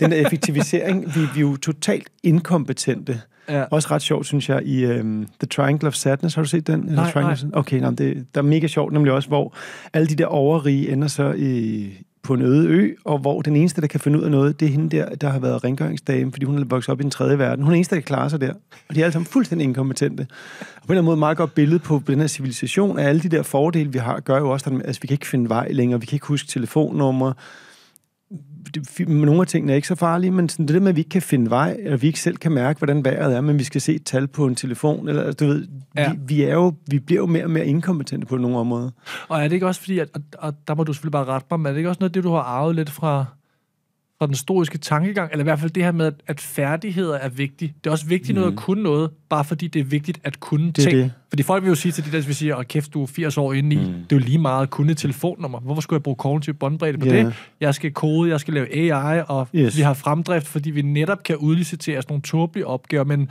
den der effektivisering, vi, vi er jo totalt inkompetente. Ja. Også ret sjovt, synes jeg, i um, The Triangle of Sadness. Har du set den? Nej, Triangle nej. Okay, nej, det, der er mega sjovt, nemlig også, hvor alle de der overrige ender så i, på en øde ø, og hvor den eneste, der kan finde ud af noget, det er hende der, der har været rengøringsdame, fordi hun er vokset op i den tredje verden. Hun er den eneste, der kan klare sig der. Og de er alle sammen fuldstændig inkompetente. Og på en eller anden måde meget godt billede på den her civilisation, af alle de der fordele, vi har, gør jo også, at altså, vi kan ikke finde vej længere, vi kan ikke huske telefonnumre, det, nogle af tingene er ikke så farlige, men sådan det der med, at vi ikke kan finde vej, eller vi ikke selv kan mærke, hvordan vejret er, men vi skal se et tal på en telefon, eller altså, du ved, ja. vi, vi, er jo, vi bliver jo mere og mere inkompetente på nogle områder. Og er det ikke også fordi, at, og, og der må du selvfølgelig bare rette mig, men er det ikke også noget det, du har arvet lidt fra fra den historiske tankegang, eller i hvert fald det her med, at færdigheder er vigtige. Det er også vigtigt mm. noget at mm. kunne noget, bare fordi det er vigtigt at kunne det ting. Det. Fordi folk vil jo sige til de der, hvis vi siger, at kæft, du er 80 år inde i, mm. det er jo lige meget at kunne et telefonnummer. Hvorfor skulle jeg bruge kognitiv båndbredde på yeah. det? Jeg skal kode, jeg skal lave AI, og yes. vi har fremdrift, fordi vi netop kan udlicitere sådan nogle tåbelige opgaver, men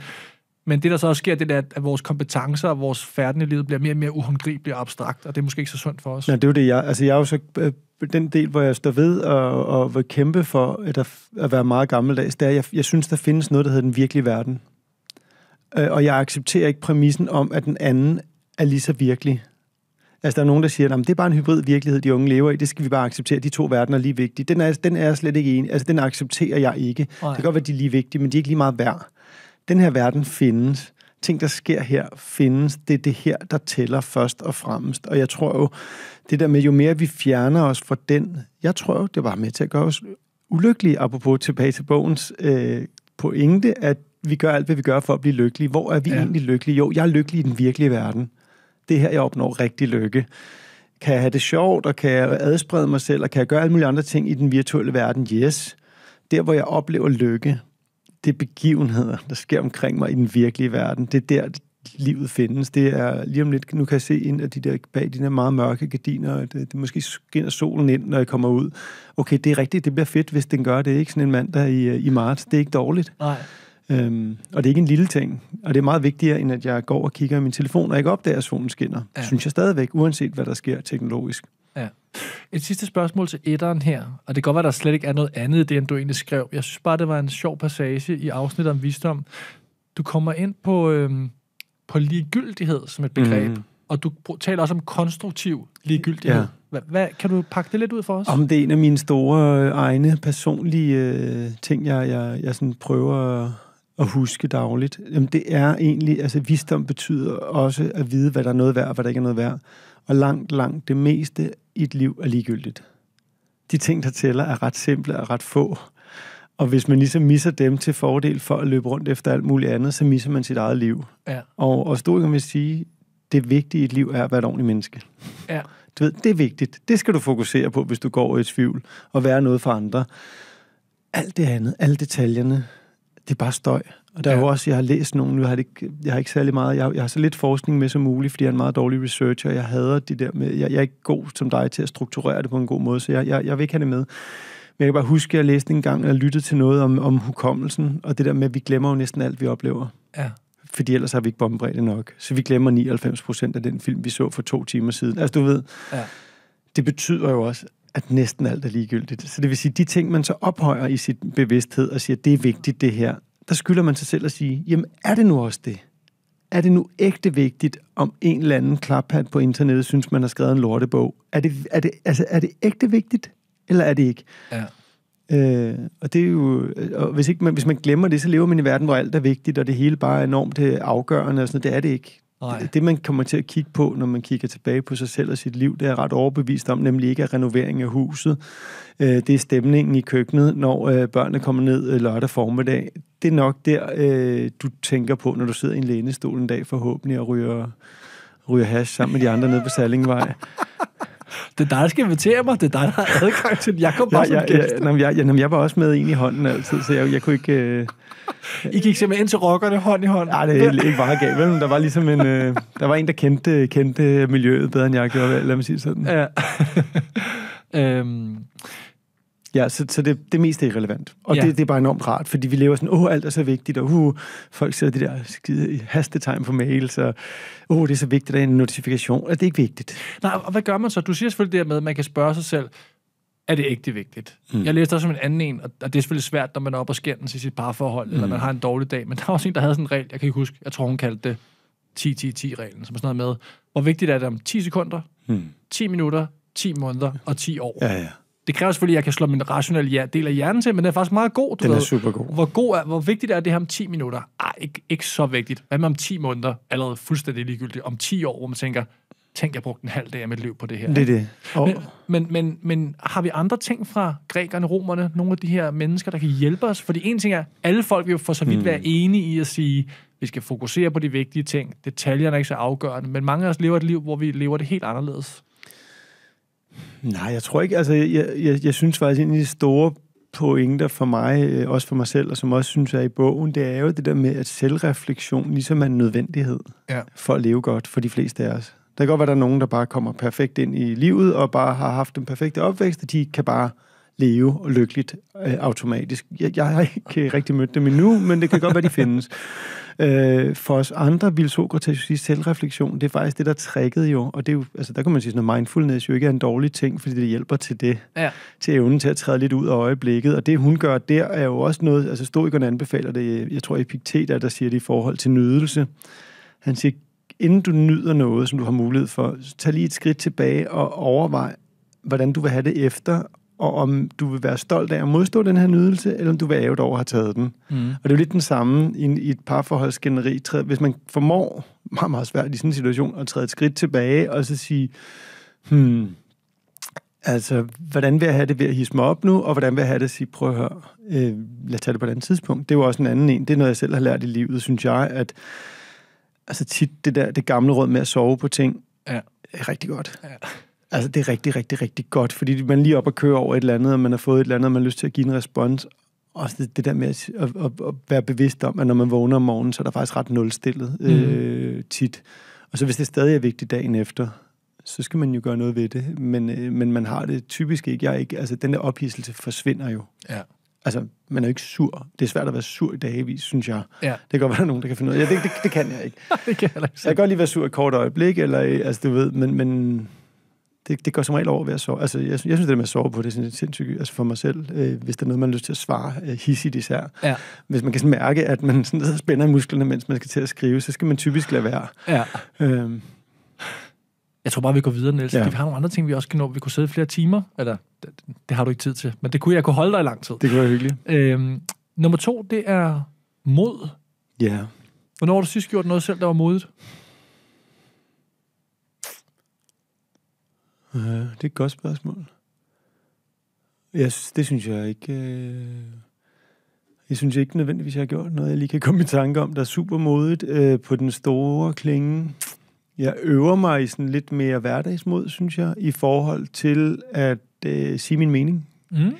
men det, der så også sker, det er, at vores kompetencer og vores færdende liv bliver mere og mere uhåndgribelige og abstrakt, og det er måske ikke så sundt for os. Ja, det er jo det. Jeg, altså, jeg er jo så øh, den del, hvor jeg står ved og, og vil kæmpe for at, at være meget gammeldags, det er, at jeg, jeg synes, der findes noget, der hedder den virkelige verden. Øh, og jeg accepterer ikke præmissen om, at den anden er lige så virkelig. Altså, der er nogen, der siger, at det er bare en hybrid virkelighed, de unge lever i. Det skal vi bare acceptere. De to verdener er lige vigtige. Den er, den er jeg slet ikke enig. Altså, den accepterer jeg ikke. Ej. Det kan godt være, de er lige vigtige, men de er ikke lige meget værd. Den her verden findes ting, der sker her, findes. Det er det her, der tæller først og fremmest. Og jeg tror jo, det der med, jo mere vi fjerner os fra den, jeg tror jo, det var med til at gøre os ulykkelige, apropos tilbage til bogens øh, pointe, at vi gør alt, hvad vi gør for at blive lykkelige. Hvor er vi ja. egentlig lykkelige? Jo, jeg er lykkelig i den virkelige verden. Det er her, jeg opnår rigtig lykke. Kan jeg have det sjovt, og kan jeg adsprede mig selv, og kan jeg gøre alle mulige andre ting i den virtuelle verden? Yes. Der, hvor jeg oplever lykke, det er begivenheder, der sker omkring mig i den virkelige verden. Det er der, livet findes. Det er lige om lidt, nu kan jeg se ind af de der, bag de der meget mørke gardiner, det, øh, det måske skinner solen ind, når jeg kommer ud. Okay, det er rigtigt, det bliver fedt, hvis den gør det. Ikke sådan en mand, der i, øh, i marts. Det er ikke dårligt. Nej. Øhm, og det er ikke en lille ting. Og det er meget vigtigere, end at jeg går og kigger i min telefon og ikke opdager, at solen skinner. Ja. Synes jeg stadigvæk, uanset hvad der sker teknologisk. Et sidste spørgsmål til etteren her, og det kan godt være, der slet ikke er noget andet i det, end du egentlig skrev. Jeg synes bare, det var en sjov passage i afsnittet om visdom. Du kommer ind på, øhm, på ligegyldighed som et begreb, mm. og du taler også om konstruktiv ligegyldighed. Ja. Hvad, hvad, kan du pakke det lidt ud for os? Om det er en af mine store øh, egne personlige øh, ting, jeg, jeg, jeg sådan prøver at huske dagligt. Jamen, det er egentlig, altså visdom betyder også at vide, hvad der er noget værd, og hvad der ikke er noget værd. Og langt, langt det meste i et liv er ligegyldigt. De ting, der tæller, er ret simple og ret få. Og hvis man ligesom misser dem til fordel for at løbe rundt efter alt muligt andet, så misser man sit eget liv. Ja. Og, og kan vil sige, det vigtige i et liv er at være et ordentligt menneske. Ja. Du ved, det er vigtigt. Det skal du fokusere på, hvis du går i tvivl og være noget for andre. Alt det andet, alle detaljerne, det er bare støj. Og der ja. er jo også, jeg har læst nogen, jeg har ikke, jeg har ikke særlig meget, jeg, jeg har så lidt forskning med som muligt, fordi jeg er en meget dårlig researcher, jeg hader det der med, jeg, jeg er ikke god som dig til at strukturere det på en god måde, så jeg, jeg, jeg vil ikke have det med. Men jeg kan bare huske, at jeg læste en gang, eller lyttede til noget om, om hukommelsen, og det der med, at vi glemmer jo næsten alt, vi oplever. Ja fordi ellers har vi ikke bombebredt nok. Så vi glemmer 99 procent af den film, vi så for to timer siden. Altså, du ved, ja. det betyder jo også, at næsten alt er ligegyldigt. Så det vil sige, de ting, man så ophøjer i sit bevidsthed og siger, det er vigtigt det her, der skylder man sig selv at sige, jamen er det nu også det? Er det nu ægte vigtigt, om en eller anden klaphat på internettet synes, man har skrevet en lortebog? Er det, er det, altså, er det ægte vigtigt, eller er det ikke? Ja. Øh, og det er jo, og hvis, ikke man, hvis man glemmer det, så lever man i verden, hvor alt er vigtigt, og det hele bare er enormt afgørende, og sådan Det er det ikke. Nej. Det, det, man kommer til at kigge på, når man kigger tilbage på sig selv og sit liv, det er ret overbevist om, nemlig ikke er renovering af huset. Øh, det er stemningen i køkkenet, når øh, børnene kommer ned øh, lørdag formiddag. Det er nok der, øh, du tænker på, når du sidder i en lænestol en dag forhåbentlig og ryger, ryger hash sammen med de andre nede på Sallingvej. Det er dig, der skal invitere mig. Det er dig, der har adgang til det. Jeg kom bare ja, som ja, gæst. Ja, jeg, jeg var også med ind i hånden altid, så jeg, jeg kunne ikke... Øh... I gik simpelthen ind til rockerne hånd i hånd? Nej, det er ikke bare galt. Men der var ligesom en... Øh, der var en, der kendte, kendte miljøet bedre, end jeg gjorde. Lad mig sige sådan. Ja. øhm, Ja, så, så det, det meste er irrelevant. Og ja. det, det er bare enormt rart, fordi vi lever sådan, åh, alt er så vigtigt, og uh, folk sidder det der skide hastetegn på mails, og åh, oh, det er så vigtigt, der er en notifikation, Er det er ikke vigtigt. Nej, og hvad gør man så? Du siger selvfølgelig det med, at man kan spørge sig selv, er det ægte vigtigt? Mm. Jeg læste også om en anden en, og det er selvfølgelig svært, når man er oppe og skændes i sit parforhold, mm. eller man har en dårlig dag, men der var også en, der havde sådan en regel, jeg kan ikke huske, jeg tror, hun kaldte det 10-10-10-reglen, som er sådan noget med, hvor vigtigt er det om 10 sekunder, mm. 10 minutter, 10 måneder og 10 år. Ja, ja det kræver selvfølgelig, at jeg kan slå min rationelle del af hjernen til, men den er faktisk meget god. Du den er super god. Hvor, god er, hvor vigtigt er det her om 10 minutter? Ej, ikke, ikke så vigtigt. Hvad med om 10 måneder? Allerede fuldstændig ligegyldigt. Om 10 år, hvor man tænker, tænk, jeg brugte en halv dag af mit liv på det her. Det er det. Oh. Men, men, men, men har vi andre ting fra grækerne, romerne, nogle af de her mennesker, der kan hjælpe os? Fordi en ting er, alle folk vil jo for så vidt hmm. være enige i at sige, vi skal fokusere på de vigtige ting, detaljerne er ikke så afgørende, men mange af os lever et liv, hvor vi lever det helt anderledes. Nej, jeg tror ikke. Altså, jeg, jeg, jeg synes faktisk, en af de store pointer for mig, øh, også for mig selv, og som også synes jeg er i bogen, det er jo det der med, at selvreflektion ligesom er en nødvendighed ja. for at leve godt for de fleste af os. Der kan godt være, der er nogen, der bare kommer perfekt ind i livet, og bare har haft den perfekte opvækst, og de kan bare leve lykkeligt øh, automatisk. Jeg, jeg har ikke rigtig mødt dem endnu, men det kan godt være, de findes. Øh, for os andre vil Sokrates jo sige, selvreflektion, det er faktisk det, der trækkede jo, og det er jo, altså, der kan man sige, sådan, at mindfulness jo ikke er en dårlig ting, fordi det hjælper til det, ja. til evnen til at træde lidt ud af øjeblikket, og det hun gør der er jo også noget, altså stoikerne anbefaler det, jeg tror Epiktet er, der siger det i forhold til nydelse. Han siger, inden du nyder noget, som du har mulighed for, tag lige et skridt tilbage og overvej, hvordan du vil have det efter, og om du vil være stolt af at modstå den her nydelse, eller om du vil ære over at have taget den. Mm. Og det er jo lidt den samme i, i et parforholdsgeneri. Hvis man formår, meget, meget svært i sådan en situation, at træde et skridt tilbage og så sige, hmm, altså, hvordan vil jeg have det ved at hisse mig op nu, og hvordan vil jeg have det at sige, prøv at høre, øh, lad os tage det på et andet tidspunkt. Det er jo også en anden en. Det er noget, jeg selv har lært i livet, synes jeg, at altså tit det der det gamle råd med at sove på ting, ja. er rigtig godt. Ja. Altså, det er rigtig, rigtig, rigtig godt, fordi man lige op og kører over et eller andet, og man har fået et eller andet, og man har lyst til at give en respons. Og det, det der med at, at, at, at være bevidst om, at når man vågner om morgenen, så er der faktisk ret nulstillet mhm. øh, mm. tit. Og så hvis det stadig er vigtigt dagen efter, så skal man jo gøre noget ved det. Men, øh, men man har det typisk ikke. Jeg ikke. Altså, den der ophidselse forsvinder jo. Ja. Altså, man er jo ikke sur. Det er svært at være sur i dagevis, synes jeg. Ja. Det kan godt være, der nogen, der kan finde ud af ja, det. Det, det, kan jeg ikke. det kan jeg, ikke. jeg kan godt lige være sur et kort øjeblik, eller, øh, altså, du ved, men, men det, det går som regel over ved at sove. Altså, jeg, jeg synes, det der med at sove på, det er sådan sindssygt, altså for mig selv, øh, hvis der er noget, man har lyst til at svare øh, hissigt især. Ja. Hvis man kan sådan mærke, at man sådan der spænder i musklerne, mens man skal til at skrive, så skal man typisk lade være. Ja. Øhm. Jeg tror bare, vi går videre, Niels. Ja. Vi har nogle andre ting, vi også kan nå. Vi kunne sidde flere timer, eller det, det har du ikke tid til, men det kunne jeg kunne holde dig i lang tid. Det kunne være hyggeligt. Øhm, nummer to, det er mod. Ja. Hvornår har du sidst gjort noget selv, der var modigt? Uh, det er et godt spørgsmål. Jeg synes, det synes jeg ikke... Øh, jeg synes ikke nødvendigvis, jeg har gjort noget, jeg lige kan komme i tanke om, der er super modigt øh, på den store klinge. Jeg øver mig i sådan lidt mere hverdagsmod, synes jeg, i forhold til at øh, sige min mening. Mm.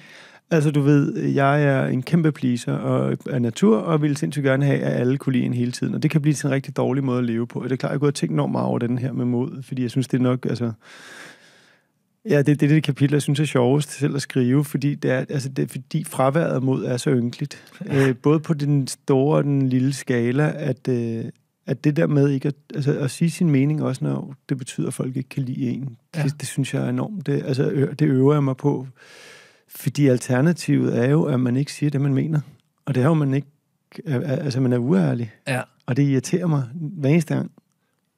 Altså, du ved, jeg er en kæmpe pleaser og, af natur, og vil sindssygt gerne have, at alle kunne lide en hele tiden. Og det kan blive sådan en rigtig dårlig måde at leve på. Og det er klart, jeg går gået og tænkt enormt meget over den her med mod, fordi jeg synes, det er nok, altså Ja, det er det, det kapitel, jeg synes er sjovest selv at skrive, fordi, det er, altså det er, fordi fraværet mod er så ynkeligt. Øh, både på den store og den lille skala, at, øh, at det der med ikke at, altså at sige sin mening, også når det betyder, at folk ikke kan lide en, det, ja. det, det synes jeg er enormt. Det, altså, det øver jeg mig på. Fordi alternativet er jo, at man ikke siger det, man mener. Og det er jo, man ikke... Altså, man er uærlig. Ja. Og det irriterer mig hver eneste gang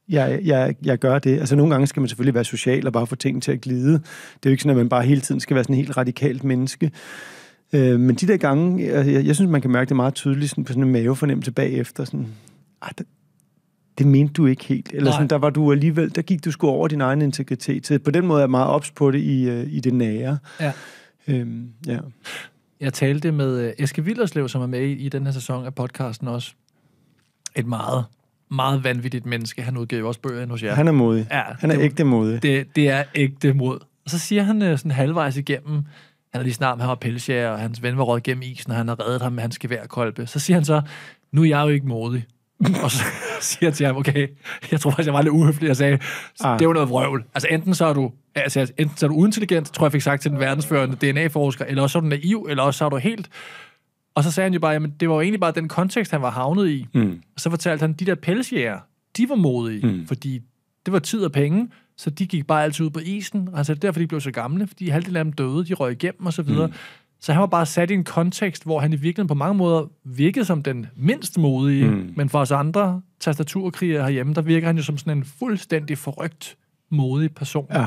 jeg, jeg, jeg gør det. Altså nogle gange skal man selvfølgelig være social og bare få ting til at glide. Det er jo ikke sådan, at man bare hele tiden skal være sådan en helt radikalt menneske. Øh, men de der gange, jeg, jeg synes, man kan mærke det meget tydeligt sådan på sådan en mavefornemmelse bagefter. Sådan, ah, det, det mente du ikke helt. Eller sådan, der var du alligevel, der gik du sgu over din egen integritet. Så på den måde er jeg meget ops på det i, øh, i det nære. Ja. Øhm, ja. Jeg talte med øh, Eske Villerslev, som er med i, i den her sæson af podcasten også. Et meget meget vanvittigt menneske. Han udgav også bøger hos jer. Han er modig. Ja, han er det, ægte modig. Det, det er ægte mod. Og så siger han øh, sådan halvvejs igennem, han er lige snart med, han var og hans ven var råd gennem isen, og han har reddet ham med hans geværkolbe. Så siger han så, nu er jeg jo ikke modig. og så siger jeg til ham, okay, jeg tror faktisk, jeg var lidt uhøflig, jeg sagde, ah. det er jo noget vrøvl. Altså enten så er du, altså, enten så er du uintelligent, tror jeg fik sagt til den verdensførende DNA-forsker, eller også er du naiv, eller også er du helt og så sagde han jo bare, at det var jo egentlig bare den kontekst, han var havnet i. Mm. Og så fortalte han, de der pelsjæger, de var modige, mm. fordi det var tid og penge, så de gik bare altid ud på isen, og han sagde, derfor de blev så gamle, fordi halvdelen af dem døde, de røg igennem og så videre. Mm. Så han var bare sat i en kontekst, hvor han i virkeligheden på mange måder virkede som den mindst modige, mm. men for os andre tastaturkrigere herhjemme, der virker han jo som sådan en fuldstændig forrygt modig person. Ja.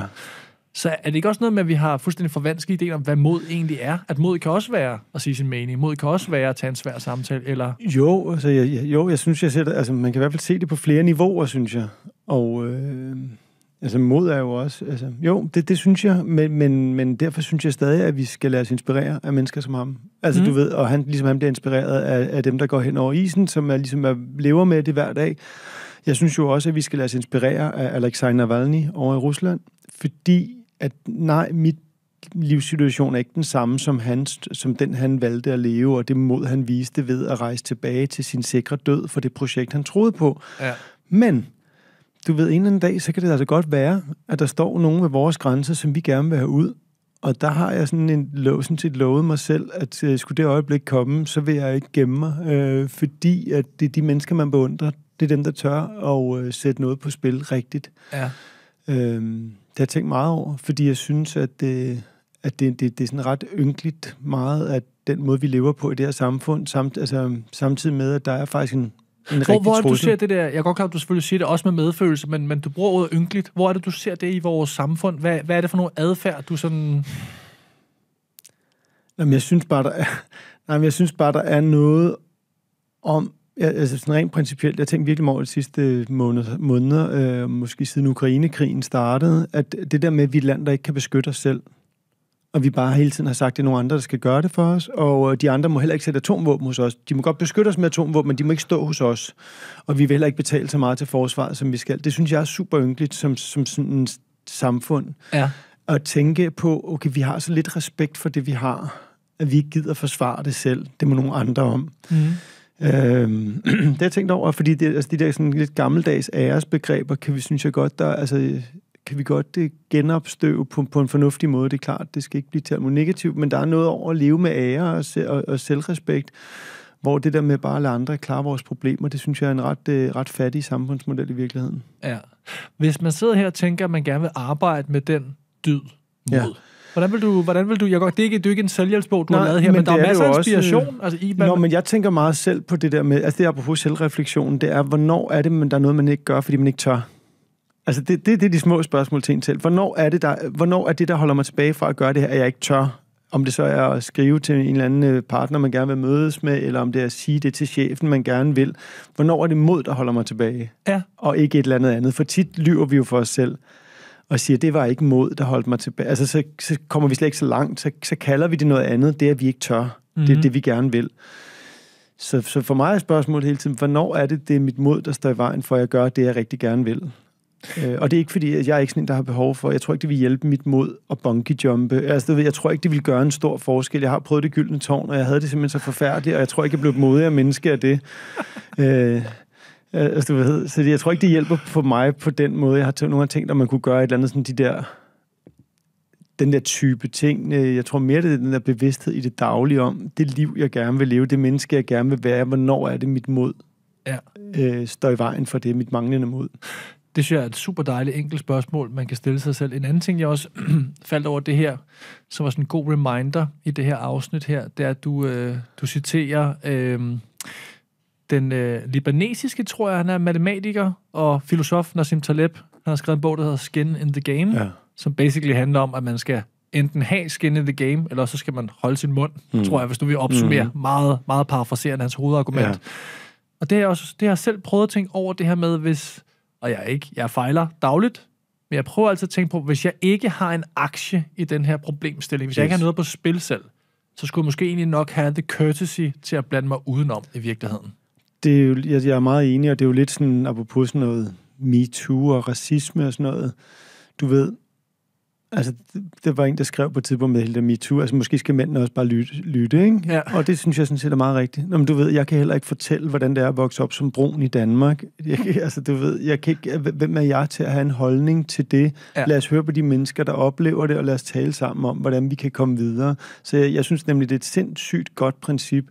Så er det ikke også noget med, at vi har fuldstændig forvansket idéen om, hvad mod egentlig er? At mod kan også være at sige sin mening. Mod kan også være at tage en svær samtale, eller? Jo, altså, jeg, jo, jeg synes, jeg ser det, altså, man kan i hvert fald se det på flere niveauer, synes jeg. Og øh, altså, mod er jo også... Altså, jo, det, det synes jeg, men, men, men derfor synes jeg stadig, at vi skal lade os inspirere af mennesker som ham. Altså, mm. du mhm. ved, og han, ligesom han bliver inspireret af, af dem, der går hen over isen, som er, ligesom er, lever med det hver dag. Jeg synes jo også, at vi skal lade os inspirere af Alexej Navalny over i Rusland, fordi at nej, mit livssituation er ikke den samme som, hans, som den, han valgte at leve, og det mod, han viste ved at rejse tilbage til sin sikre død for det projekt, han troede på. Ja. Men du ved, en eller anden dag, så kan det altså godt være, at der står nogen ved vores grænser, som vi gerne vil have ud. Og der har jeg sådan, en, sådan set lovet mig selv, at uh, skulle det øjeblik komme, så vil jeg ikke gemme mig. Øh, fordi at det er de mennesker, man beundrer, det er dem, der tør at øh, sætte noget på spil rigtigt. Ja. Øhm, det har jeg tænkt meget over, fordi jeg synes, at det, at det, det, det er sådan ret ynkeligt meget, at den måde, vi lever på i det her samfund, samt, altså, samtidig med, at der er faktisk en, en hvor, rigtig Hvor er det, du ser det der? Jeg er godt klar, at du selvfølgelig siger det også med medfølelse, men, men du bruger ordet ynkeligt. Hvor er det, du ser det i vores samfund? Hvad, hvad er det for nogle adfærd, du sådan... Jamen, jeg synes bare, der er, nej, jeg synes bare, der er noget om, Ja, altså sådan rent principielt, jeg tænkte virkelig over de sidste måneder, måneder øh, måske siden Ukrainekrigen startede, at det der med, at vi er et land, der ikke kan beskytte os selv, og vi bare hele tiden har sagt, at det er nogle andre, der skal gøre det for os, og øh, de andre må heller ikke sætte atomvåben hos os. De må godt beskytte os med atomvåben, men de må ikke stå hos os, og vi vil heller ikke betale så meget til forsvaret, som vi skal. Det synes jeg er super ynkeligt som, som sådan et samfund. Ja. At tænke på, okay, vi har så lidt respekt for det, vi har, at vi ikke gider forsvare det selv. Det må nogle andre om. Mm. Øhm, det har jeg tænkt over, fordi det, altså, de der sådan lidt gammeldags æresbegreber, kan vi, synes jeg godt, der, altså, kan vi godt det, øh, genopstøve på, på en fornuftig måde. Det er klart, det skal ikke blive talt negativt, men der er noget over at leve med ære og, og, og selvrespekt, hvor det der med bare at lade andre klare vores problemer, det synes jeg er en ret, øh, ret fattig samfundsmodel i virkeligheden. Ja. Hvis man sidder her og tænker, at man gerne vil arbejde med den dyd mod, ja. Hvordan vil du, hvordan vil du, jeg godt, det er ikke, det er ikke en selvhjælpsbog, du Nej, har lavet her, men, men der er, er masser af øh, inspiration. Også, altså, i, nå, men jeg tænker meget selv på det der med, altså det er apropos selvreflektion, det er, hvornår er det, men der er noget, man ikke gør, fordi man ikke tør. Altså det, det, det er de små spørgsmål til en selv. Hvornår er, det, der, hvornår er det, der holder mig tilbage fra at gøre det her, at jeg ikke tør? Om det så er at skrive til en eller anden øh, partner, man gerne vil mødes med, eller om det er at sige det til chefen, man gerne vil. Hvornår er det mod, der holder mig tilbage? Ja. Og ikke et eller andet andet. For tit lyver vi jo for os selv og siger, det var ikke mod, der holdt mig tilbage. Altså, så, så kommer vi slet ikke så langt. Så, så kalder vi det noget andet. Det er, at vi ikke tør. Mm-hmm. Det er mhm. det, vi gerne vil. Så, så for mig er spørgsmålet hele tiden, hvornår er det, det er mit mod, der står i vejen for, at jeg gør det, jeg rigtig gerne vil? Øh, og det er ikke fordi, at jeg er ikke sådan en, der har behov for. Jeg tror ikke, det vil hjælpe mit mod at bungee-jumpe. Altså, jeg tror ikke, det vil gøre en stor forskel. Jeg har prøvet det gyldne tårn, og jeg havde det simpelthen så forfærdeligt, og jeg tror ikke, jeg blev et modigere menneske af det. Øh, Øh, altså, du ved, så jeg tror ikke, det hjælper for mig på den måde. Jeg har nogle gange tænkt, at man kunne gøre et eller andet sådan de der den der type ting. Øh, jeg tror mere, det er den der bevidsthed i det daglige om, det liv, jeg gerne vil leve, det menneske, jeg gerne vil være, hvornår er det mit mod ja. øh, står i vejen for det, mit manglende mod. Det synes jeg er et super dejligt enkelt spørgsmål, man kan stille sig selv. En anden ting, jeg også faldt over det her, som var sådan en god reminder i det her afsnit her, det er, at du, øh, du citerer øh, den øh, libanesiske, tror jeg, han er matematiker og filosof Nassim Taleb. Han har skrevet en bog, der hedder Skin in the Game, ja. som basically handler om, at man skal enten have skin in the game, eller så skal man holde sin mund, mm. tror jeg, hvis du vil opsummerer mm. meget, meget parafraserende hans hovedargument. Ja. Og det har, jeg også, det har jeg selv prøvet at tænke over det her med, hvis, og jeg ikke, jeg fejler dagligt, men jeg prøver altid at tænke på, hvis jeg ikke har en aktie i den her problemstilling, hvis yes. jeg ikke har noget på spil selv, så skulle jeg måske egentlig nok have the courtesy til at blande mig udenom i virkeligheden det er jo, jeg, jeg er meget enig, og det er jo lidt sådan, apropos sådan noget MeToo og racisme og sådan noget, du ved, altså, det var en, der skrev på et tidspunkt med hele det MeToo, altså måske skal mændene også bare lytte, lytte ikke? Ja. Og det synes jeg sådan set er meget rigtigt. Nå, men du ved, jeg kan heller ikke fortælle, hvordan det er at vokse op som brun i Danmark. Jeg, altså, du ved, jeg kan ikke, hvem er jeg til at have en holdning til det? Ja. Lad os høre på de mennesker, der oplever det, og lad os tale sammen om, hvordan vi kan komme videre. Så jeg, jeg synes nemlig, det er et sindssygt godt princip.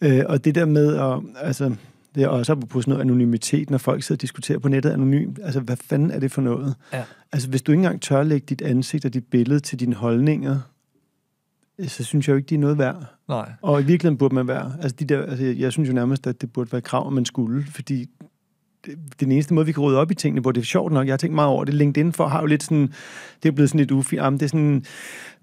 Øh, og det der med at... Altså, det er også på sådan noget anonymitet, når folk sidder og diskuterer på nettet anonymt. Altså, hvad fanden er det for noget? Ja. Altså, hvis du ikke engang tør lægge dit ansigt og dit billede til dine holdninger, så synes jeg jo ikke, de er noget værd. Nej. Og i virkeligheden burde man være. Altså, de der, altså, jeg synes jo nærmest, at det burde være krav, at man skulle, fordi det, den eneste måde, vi kan rydde op i tingene på, det er sjovt nok, jeg har tænkt meget over det. LinkedIn for har jo lidt sådan, det er blevet sådan lidt ufi, det er sådan,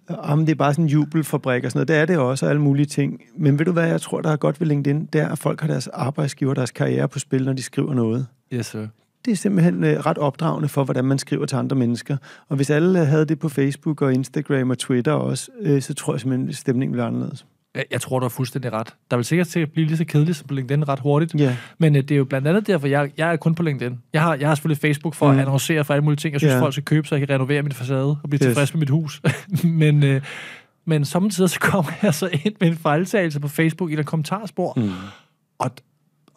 om det er bare sådan en jubelfabrik og sådan noget. Det er det også, og alle mulige ting. Men ved du hvad, jeg tror, der er godt ved LinkedIn, det er, at folk har deres arbejdsgiver, deres karriere på spil, når de skriver noget. Yes, sir. Det er simpelthen øh, ret opdragende for, hvordan man skriver til andre mennesker. Og hvis alle havde det på Facebook og Instagram og Twitter også, øh, så tror jeg simpelthen, at stemningen ville anderledes. Jeg tror, du har fuldstændig ret. Der vil sikkert til at blive lige så kedeligt som på LinkedIn ret hurtigt. Yeah. Men øh, det er jo blandt andet derfor, jeg, jeg er kun på LinkedIn. Jeg har, jeg har selvfølgelig Facebook for mm. at annoncere for alle mulige ting. Jeg synes, yeah. folk skal købe, så jeg kan renovere min facade og blive yes. tilfreds med mit hus. men, øh, men samtidig så kommer jeg så ind med en fejltagelse på Facebook i et kommentarspor. Mm. Og,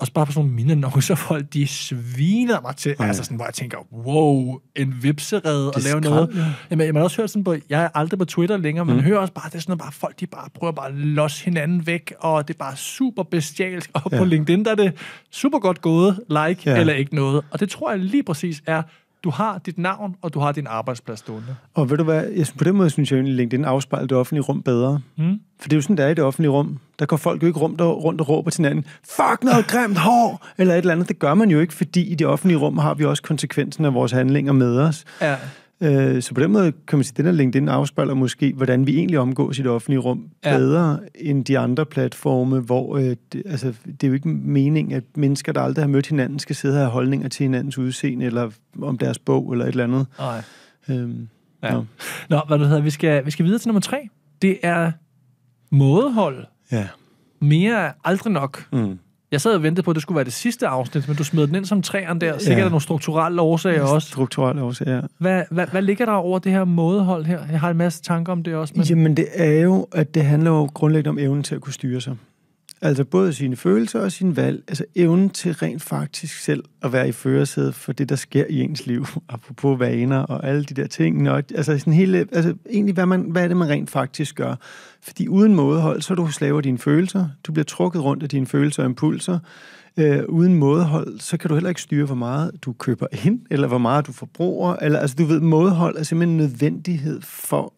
og så bare på sådan nogle mine annoncer, folk de sviner mig til. Ja. Altså sådan, hvor jeg tænker, wow, en vipserede og lave noget. Ja. Jamen, jeg har også hørt sådan på, jeg er aldrig på Twitter længere, men mm. hører også bare, det er sådan noget, bare folk, de bare prøver bare at losse hinanden væk, og det er bare super bestialsk. Og ja. på LinkedIn, der er det super godt gået, like ja. eller ikke noget. Og det tror jeg lige præcis er du har dit navn, og du har din arbejdsplads stående. Og ved du hvad, jeg, på den måde synes jeg egentlig, at LinkedIn afspejler det offentlige rum bedre. Mm. For det er jo sådan, der er i det offentlige rum. Der går folk jo ikke rundt og, rundt og råber til hinanden, fuck noget grimt hår, eller et eller andet. Det gør man jo ikke, fordi i det offentlige rum har vi også konsekvensen af vores handlinger med os. Ja. Øh, så på den måde kan man sige, at den her LinkedIn afspejler måske, hvordan vi egentlig omgås i det offentlige rum ja. bedre end de andre platforme, hvor øh, det, altså, det er jo ikke meningen, at mennesker, der aldrig har mødt hinanden, skal sidde og have holdninger til hinandens udseende, eller om deres bog, eller et eller andet. Nej. Øhm, ja. Nå. Nå, hvad du hedder, vi skal, vi skal videre til nummer tre. Det er mådehold. Ja. Mere aldrig nok. Mm. Jeg sad og ventede på, at det skulle være det sidste afsnit, men du smed den ind som træeren der. Sikkert ja. er nogle strukturelle årsager også. Strukturelle årsager, ja. Hvad, hvad, hvad ligger der over det her mådehold her? Jeg har en masse tanker om det også. Men... Jamen, det er jo, at det handler jo grundlæggende om evnen til at kunne styre sig. Altså både sine følelser og sin valg, altså evnen til rent faktisk selv at være i førersædet for det, der sker i ens liv, apropos vaner og alle de der ting. Og, altså sådan hele, altså egentlig, hvad, man, hvad er det, man rent faktisk gør? Fordi uden mådehold, så er du slaver dine følelser. Du bliver trukket rundt af dine følelser og impulser. Øh, uden mådehold, så kan du heller ikke styre, hvor meget du køber ind, eller hvor meget du forbruger. Eller, altså du ved, mådehold er simpelthen en nødvendighed for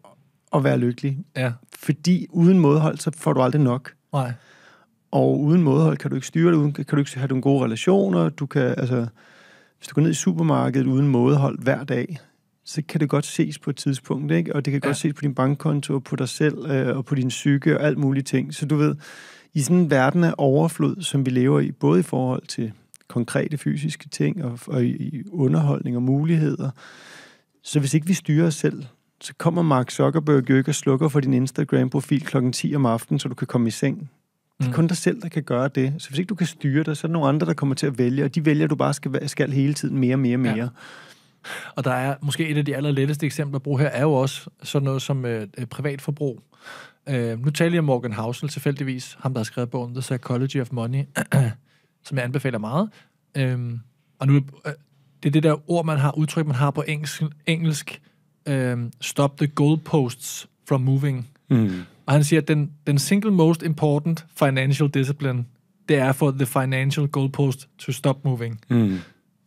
at være lykkelig. Ja. Fordi uden mådehold, så får du aldrig nok. Nej. Og uden mådehold kan du ikke styre det, uden, kan du ikke have nogle gode relationer, du kan, altså, hvis du går ned i supermarkedet uden mådehold hver dag, så kan det godt ses på et tidspunkt, ikke? Og det kan ja. godt ses på din bankkonto, på dig selv, øh, og på din psyke, og alt mulige ting. Så du ved, i sådan en verden af overflod, som vi lever i, både i forhold til konkrete fysiske ting, og, og i underholdning og muligheder, så hvis ikke vi styrer os selv, så kommer Mark Zuckerberg jo ikke og slukker for din Instagram-profil klokken 10 om aftenen, så du kan komme i seng. Det er kun mm. dig selv, der kan gøre det. Så hvis ikke du kan styre dig, så er der nogle andre, der kommer til at vælge, og de vælger, du bare skal, skal hele tiden mere, mere, mere. Ja. Og der er måske et af de allerletteste eksempler at bruge her, er jo også sådan noget som øh, øh privatforbrug. Øh, nu taler jeg om Morgan Housel tilfældigvis, ham der har skrevet bogen The Psychology of Money, som jeg anbefaler meget. Øh, og nu, øh, det er det der ord, man har, udtryk, man har på engelsk, engelsk øh, stop the goalposts from moving. Mm. Og han siger, at den, den single most important financial discipline, det er for the financial goalpost to stop moving. Mm.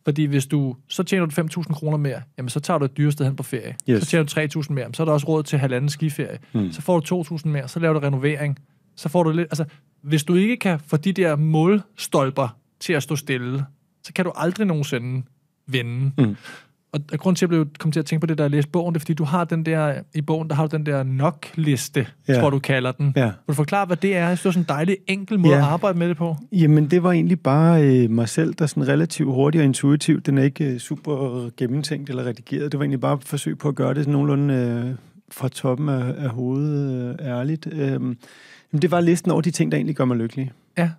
Fordi hvis du, så tjener du 5.000 kroner mere, jamen så tager du et dyreste hen på ferie. Yes. Så tjener du 3.000 mere, så er der også råd til halvanden skiferie. Mm. Så får du 2.000 mere, så laver du renovering. Så får du lidt, altså, hvis du ikke kan få de der målstolper til at stå stille, så kan du aldrig nogensinde vinde. Mm og, og grunden til, at jeg kom til at tænke på det, der jeg læste bogen, det er, fordi du har den der, i bogen, der har du den der nok-liste, ja. tror du kalder den. Ja. Vil du forklare, hvad det er? det er sådan en dejlig, enkel måde ja. at arbejde med det på. Jamen, det var egentlig bare øh, mig selv, der sådan relativt hurtigt og intuitivt, den er ikke øh, super gennemtænkt eller redigeret, det var egentlig bare et forsøg på at gøre det sådan nogenlunde øh, fra toppen af, af hovedet øh, ærligt. Øh, jamen, det var listen over de ting, der egentlig gør mig lykkelig. Ja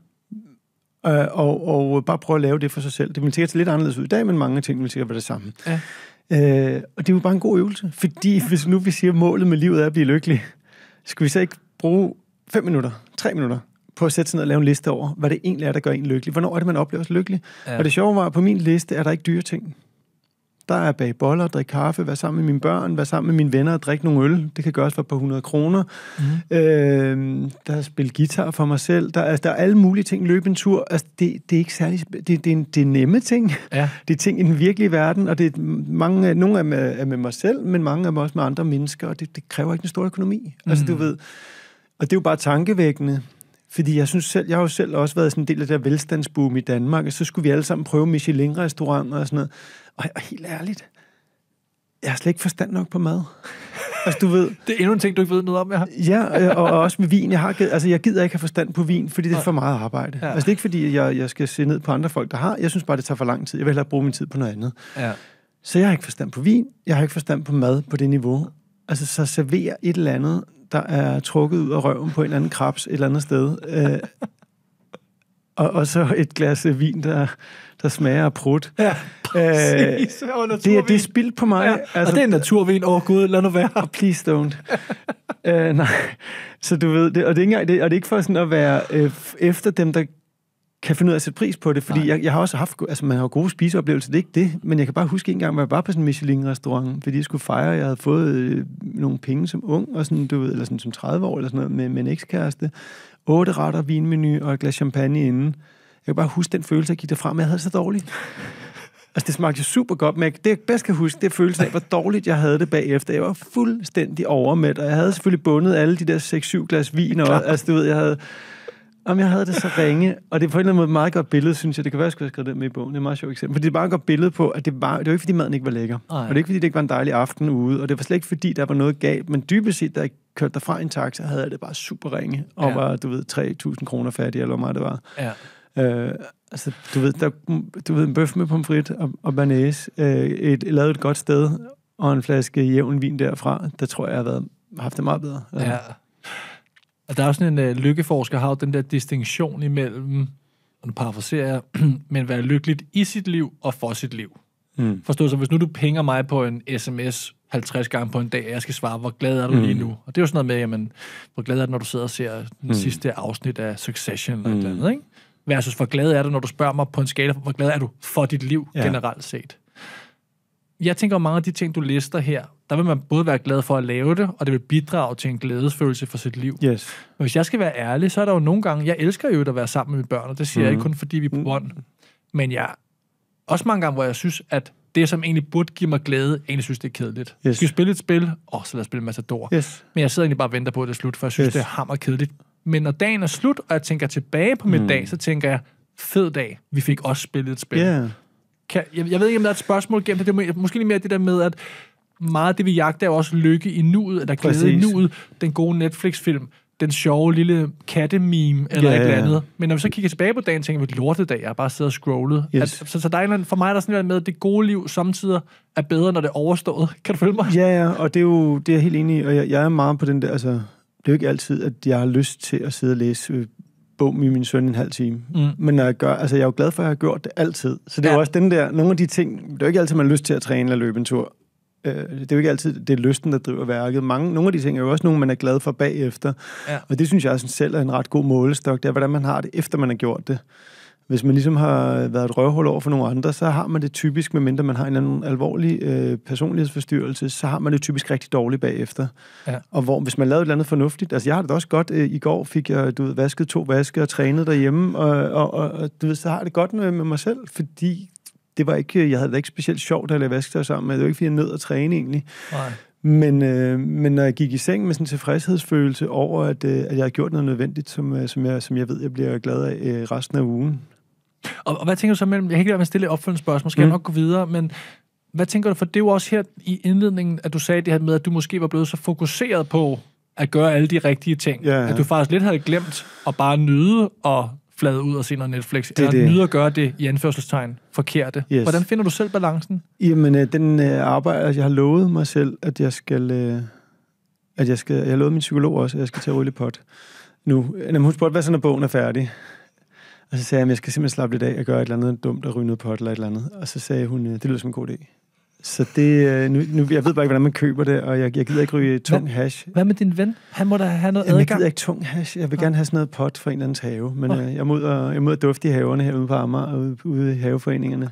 øh, og, og bare prøve at lave det for sig selv. Det vil sikkert se lidt anderledes ud i dag, men mange ting vil sikkert være det samme. Ja. Øh, og det er jo bare en god øvelse, fordi hvis nu vi siger, at målet med livet er at blive lykkelig, skal vi så ikke bruge 5 minutter, 3 minutter på at sætte sig ned og lave en liste over, hvad det egentlig er, der gør en lykkelig. Hvornår er det, man oplever sig lykkelig? Ja. Og det sjove var, at på min liste er der ikke dyre ting der er bag boller, drikke kaffe, være sammen med mine børn, være sammen med mine venner og drikke nogle øl. Det kan gøres for et par hundrede kroner. Mm. Øh, der er spille guitar for mig selv. Der, altså, der er alle mulige ting. Løbe en tur. Altså, det, det er ikke særlig... Det, det, er, en, det er nemme ting. Ja. Det er ting i den virkelige verden, og det er mange, nogle er med, er med mig selv, men mange er med også med andre mennesker, og det, det kræver ikke en stor økonomi. Mm. Altså, du mhm. ved... Og det er jo bare tankevækkende, fordi jeg synes selv, jeg har jo selv også været sådan en del af det der velstandsboom i Danmark, og så skulle vi alle sammen prøve Michelin-restauranter og sådan noget. Og, og helt ærligt, jeg har slet ikke forstand nok på mad. altså, du ved... Det er endnu en ting, du ikke ved noget om, jeg har. ja, og, og, også med vin. Jeg, har, altså, jeg gider ikke have forstand på vin, fordi det er for meget arbejde. Ja. Altså, det er ikke, fordi jeg, jeg skal se ned på andre folk, der har. Jeg synes bare, det tager for lang tid. Jeg vil hellere bruge min tid på noget andet. Ja. Så jeg har ikke forstand på vin. Jeg har ikke forstand på mad på det niveau. Altså, så server et eller andet der er trukket ud af røven på en anden krabs et eller andet sted. Øh, og, og så et glas vin, der, der smager af prut. Ja, øh, præcis. Øh, og det er det spild på mig. Ja, altså, og det er naturvin. Åh oh, gud, lad nu være. Please don't. øh, nej. Så du ved det. Og det er, ikke, det, og det er ikke for sådan at være øh, efter dem, der kan finde ud af at sætte pris på det, fordi jeg, jeg, har også haft, altså man har gode spiseoplevelser, det er ikke det, men jeg kan bare huske en gang, hvor jeg var på sådan en Michelin-restaurant, fordi jeg skulle fejre, jeg havde fået øh, nogle penge som ung, og sådan, du ved, eller sådan som 30 år, eller sådan noget, med, med en ekskæreste, otte retter, vinmenu og et glas champagne inden. Jeg kan bare huske den følelse, jeg gik derfra, men jeg havde så dårligt. Altså, det smagte jo super godt, men det, jeg bedst kan huske, det er følelsen af, hvor dårligt jeg havde det bagefter. Jeg var fuldstændig overmæt, og jeg havde selvfølgelig bundet alle de der 6-7 glas vin, og altså, du ved, jeg havde Jamen, jeg havde det så ringe, og det er på en eller anden måde et meget godt billede, synes jeg. Det kan være, at jeg skulle have skrevet det med i bogen. Det er meget sjovt eksempel. For det er bare et godt billede på, at det var, det var ikke, fordi maden ikke var lækker. Ej. Og det er ikke, fordi det ikke var en dejlig aften ude. Og det var slet ikke, fordi der var noget galt. Men dybest set, da jeg kørte derfra en taxa, havde jeg det bare super ringe. Og ja. var, du ved, 3.000 kroner fattig, eller hvor meget det var. Ja. Øh, altså, du ved, der, du ved, en bøf med pomfrit og, og banæs, øh, et, et, lavet et godt sted, og en flaske jævn vin derfra, der tror jeg, jeg har været, haft det meget bedre. Ja. ja. Og der er også sådan en uh, lykkeforsker, har jo den der distinktion imellem, og nu parafraserer jeg, men være lykkeligt i sit liv og for sit liv. Mm. Forstået, så, hvis nu du penger mig på en sms 50 gange på en dag, og jeg skal svare, hvor glad er du mm. lige nu? Og det er jo sådan noget med, jamen, hvor glad er du, når du sidder og ser den mm. sidste afsnit af Succession eller mm. et eller andet, ikke? Versus, hvor glad er du, når du spørger mig på en skala, hvor glad er du for dit liv ja. generelt set? jeg tænker, at mange af de ting, du lister her, der vil man både være glad for at lave det, og det vil bidrage til en glædesfølelse for sit liv. Yes. Men hvis jeg skal være ærlig, så er der jo nogle gange, jeg elsker jo at være sammen med mine børn, og det siger mm. jeg ikke mm. kun, fordi vi er på mm. bånd. Mm. Men jeg også mange gange, hvor jeg synes, at det, som egentlig burde give mig glæde, egentlig synes, det er kedeligt. Yes. Skal vi spille et spil? Åh, oh, så lad os spille Matador. Yes. Men jeg sidder egentlig bare og venter på, at det er slut, for jeg synes, yes. det er hammer kedeligt. Men når dagen er slut, og jeg tænker tilbage på min mm. dag, så tænker jeg, fed dag, vi fik også spillet et spil. Yeah. Kan, jeg, jeg ved ikke, om der er et spørgsmål gennem det. Det er måske lige mere det der med, at meget af det, vi jagter, er også lykke i nuet, eller glæde Præcis. i nuet. Den gode Netflix-film, den sjove lille kattememe, eller ja, et eller andet. Ja. Men når vi så kigger tilbage på dagen, tænker vi, at lortet dag, jeg har bare siddet og scrollet. Yes. At, så, så der er en, for mig er der sådan noget med, at det gode liv samtidig er bedre, når det er overstået. Kan du følge mig? Ja, ja, og det er jo, det er jeg helt enig i, og jeg, jeg er meget på den der, altså, det er jo ikke altid, at jeg har lyst til at sidde og læse øh, bog med min søn en halv time. Mm. Men når jeg gør, altså jeg er jo glad for, at jeg har gjort det altid. Så det er ja. jo også den der, nogle af de ting, det er jo ikke altid, man har lyst til at træne eller løbe en tur. Øh, det er jo ikke altid, det er lysten, der driver værket. Mange, nogle af de ting er jo også nogle, man er glad for bagefter. Ja. Og det synes jeg selv er en ret god målestok, det er, hvordan man har det, efter man har gjort det hvis man ligesom har været et røvhul over for nogle andre, så har man det typisk, medmindre man har en eller anden alvorlig øh, personlighedsforstyrrelse, så har man det typisk rigtig dårligt bagefter. Ja. Og hvor, hvis man lavede et eller andet fornuftigt, altså jeg har det også godt, øh, i går fik jeg, du ved, vasket to vaske og trænet derhjemme, og, og, og, og du ved, så har det godt med, med mig selv, fordi det var ikke, øh, jeg havde det ikke specielt sjovt at lave vasketøj sammen det var ikke, fordi jeg nød at træne egentlig. Nej. Men, øh, men når jeg gik i seng med sådan en tilfredshedsfølelse over, at, øh, at jeg har gjort noget nødvendigt, som, øh, som, jeg, som jeg ved, jeg bliver glad af øh, resten af ugen, og, og hvad tænker du så mellem... Jeg kan ikke lade mig stille opfølgende spørgsmål, skal mm. jeg nok gå videre, men hvad tænker du? For det er jo også her i indledningen, at du sagde det her med, at du måske var blevet så fokuseret på at gøre alle de rigtige ting, ja, ja. at du faktisk lidt havde glemt at bare nyde og flade ud og se noget Netflix, det, eller det. nyde at gøre det i anførselstegn forkerte. Yes. Hvordan finder du selv balancen? Jamen, øh, den øh, arbejde, arbejder, altså, jeg har lovet mig selv, at jeg skal... Øh, at jeg skal... Jeg har lovet min psykolog også, at jeg skal til at rulle pot nu. Jamen, hun spurgte, hvad så når bogen er færdig? Og så sagde jeg, at jeg skal simpelthen slappe lidt af og gøre et eller andet dumt og ryge noget pot eller et eller andet. Og så sagde hun, øh, det lyder som en god idé. Så det, øh, nu, nu, jeg ved bare ikke, hvordan man køber det, og jeg, jeg gider ikke ryge tung hvad, hash. Hvad med din ven? Han må da have noget adgang. Jeg gider ikke tung hash. Jeg vil gerne have sådan noget pot fra en eller anden have. Men okay. øh, jeg, er mod, jeg mod ud dufte i haverne herude på Amager og ude, ude i haveforeningerne.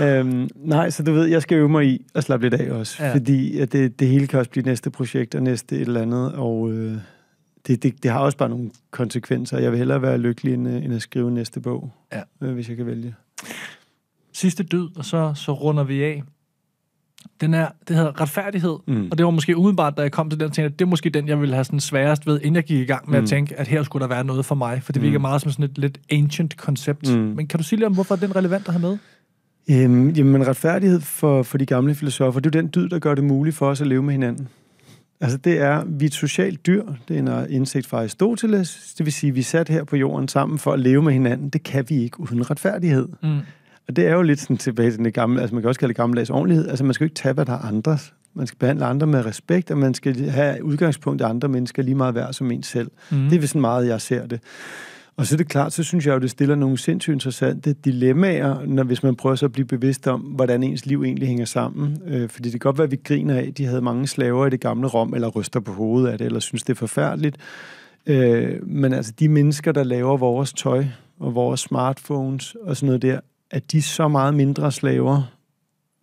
Øhm, nej, så du ved, jeg skal øve mig i at slappe lidt af også. Ja. Fordi at det, det hele kan også blive næste projekt og næste et eller andet. Og... Øh, det, det, det har også bare nogle konsekvenser. Jeg vil hellere være lykkelig, end, øh, end at skrive næste bog, ja. Øh, hvis jeg kan vælge. Sidste død, og så, så runder vi af. Den er, det hedder retfærdighed, mm. og det var måske umiddelbart, da jeg kom til den, tænkte, at det er måske den, jeg ville have sådan sværest ved, inden jeg gik i gang med mm. at tænke, at her skulle der være noget for mig, for det virker mm. meget som sådan et lidt ancient koncept. Mm. Men kan du sige lidt om, hvorfor er den relevant at have med? Øhm, jamen, retfærdighed for, for de gamle filosofer, det er jo den dyd, der gør det muligt for os at leve med hinanden. Altså det er, vi er et socialt dyr, det er en indsigt fra Aristoteles, det vil sige, vi er sat her på jorden sammen for at leve med hinanden, det kan vi ikke uden retfærdighed. Mm. Og det er jo lidt sådan tilbage til det gamle, altså man kan også kalde det gammeldags ordentlighed, altså man skal jo ikke tage, hvad der er andres. Man skal behandle andre med respekt, og man skal have udgangspunkt i andre mennesker lige meget værd som en selv. Mm. Det er sådan meget, jeg ser det. Og så er det klart, så synes jeg jo, det stiller nogle sindssygt interessante dilemmaer, når, hvis man prøver så at blive bevidst om, hvordan ens liv egentlig hænger sammen. Øh, fordi det kan godt være, at vi griner af, at de havde mange slaver i det gamle Rom, eller ryster på hovedet af det, eller synes, det er forfærdeligt. Øh, men altså, de mennesker, der laver vores tøj og vores smartphones og sådan noget der, at de så meget mindre slaver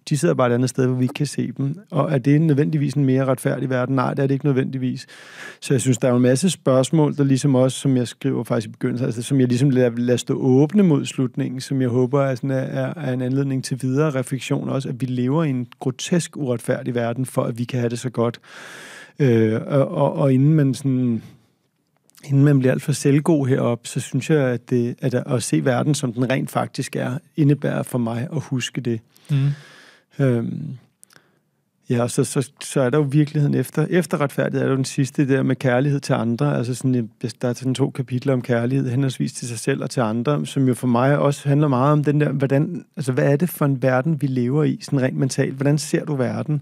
de sidder bare et andet sted, hvor vi ikke kan se dem. Og er det nødvendigvis en mere retfærdig verden? Nej, det er det ikke nødvendigvis. Så jeg synes, der er en masse spørgsmål, der ligesom også, som jeg skriver faktisk i begyndelsen, altså, som jeg ligesom lader, lader stå åbne mod slutningen, som jeg håber er, sådan, er, er en anledning til videre refleksion også, at vi lever i en grotesk uretfærdig verden, for at vi kan have det så godt. Øh, og, og, og inden man sådan inden man bliver alt for selvgod herop, så synes jeg, at, det, at at se verden, som den rent faktisk er, indebærer for mig at huske det. Mm. Øhm, ja, og så, så, så er der jo virkeligheden efter. Efter retfærdighed er der jo den sidste der med kærlighed til andre. Altså sådan, der er sådan to kapitler om kærlighed, henholdsvis til sig selv og til andre, som jo for mig også handler meget om den der, hvordan, altså hvad er det for en verden, vi lever i, sådan rent mentalt? Hvordan ser du verden?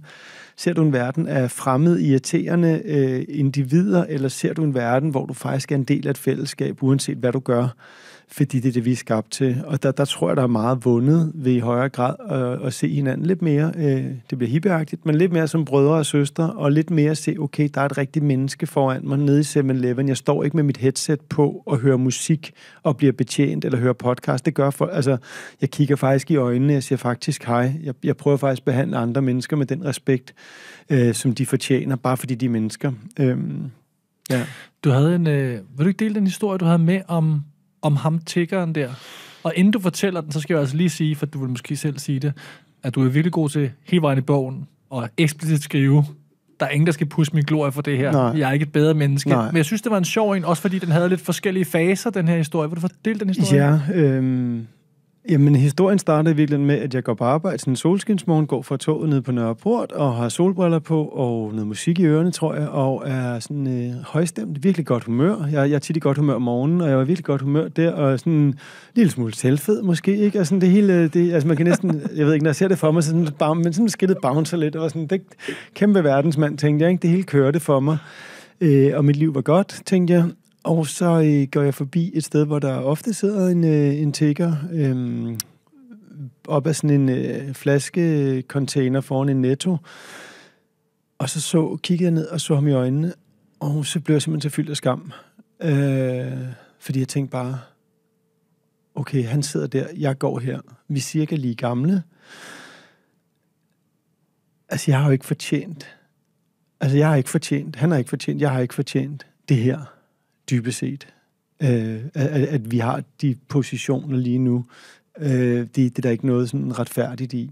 Ser du en verden af fremmede, irriterende øh, individer, eller ser du en verden, hvor du faktisk er en del af et fællesskab, uanset hvad du gør? fordi det er det, vi er skabt til. Og der, der tror jeg, der er meget vundet ved i højere grad at, at se hinanden lidt mere, øh, det bliver hippieagtigt, men lidt mere som brødre og søstre, og lidt mere at se, okay, der er et rigtigt menneske foran mig nede i 7-Eleven. Jeg står ikke med mit headset på og hører musik og bliver betjent eller hører podcast. Det gør for, altså, jeg kigger faktisk i øjnene, jeg siger faktisk hej. Jeg, jeg prøver faktisk at behandle andre mennesker med den respekt, øh, som de fortjener, bare fordi de er mennesker. Øhm, ja. Du havde en, øh, vil du ikke dele den historie, du havde med om om ham tiggeren der. Og inden du fortæller den, så skal jeg altså lige sige, for du vil måske selv sige det, at du er virkelig god til hele vejen i bogen og eksplicit skrive, der er ingen, der skal pusse min glorie for det her. Nej. Jeg er ikke et bedre menneske. Nej. Men jeg synes, det var en sjov en, også fordi den havde lidt forskellige faser, den her historie. Vil du fortælle den historie? Ja, øh... Jamen, historien startede virkelig med, at jeg går på arbejde sådan en solskinsmorgen, går fra toget ned på Nørreport og har solbriller på og noget musik i ørerne, tror jeg, og er sådan øh, højstemt, virkelig godt humør. Jeg, jeg er tit i godt humør om morgenen, og jeg var virkelig godt humør der, og sådan en lille smule selvfed måske, ikke? Og altså, sådan det hele, øh, det, altså man kan næsten, jeg ved ikke, når jeg ser det for mig, så sådan, men sådan skidtet bouncer lidt, og sådan, det kæmpe verdensmand, tænkte jeg, ikke? Det hele kørte for mig. Øh, og mit liv var godt, tænkte jeg. Og så øh, går jeg forbi et sted, hvor der ofte sidder en, øh, en tigger øh, op af sådan en øh, flaskecontainer foran en netto. Og så, så kiggede jeg ned og så ham i øjnene, og så blev jeg simpelthen så fyldt af skam. Øh, fordi jeg tænkte bare, okay, han sidder der, jeg går her. Vi er cirka lige gamle. Altså, jeg har jo ikke fortjent. Altså, jeg har ikke fortjent. Han har ikke fortjent. Jeg har ikke fortjent det her dybest set. Øh, at, at vi har de positioner lige nu, øh, det, det er der ikke noget sådan retfærdigt i.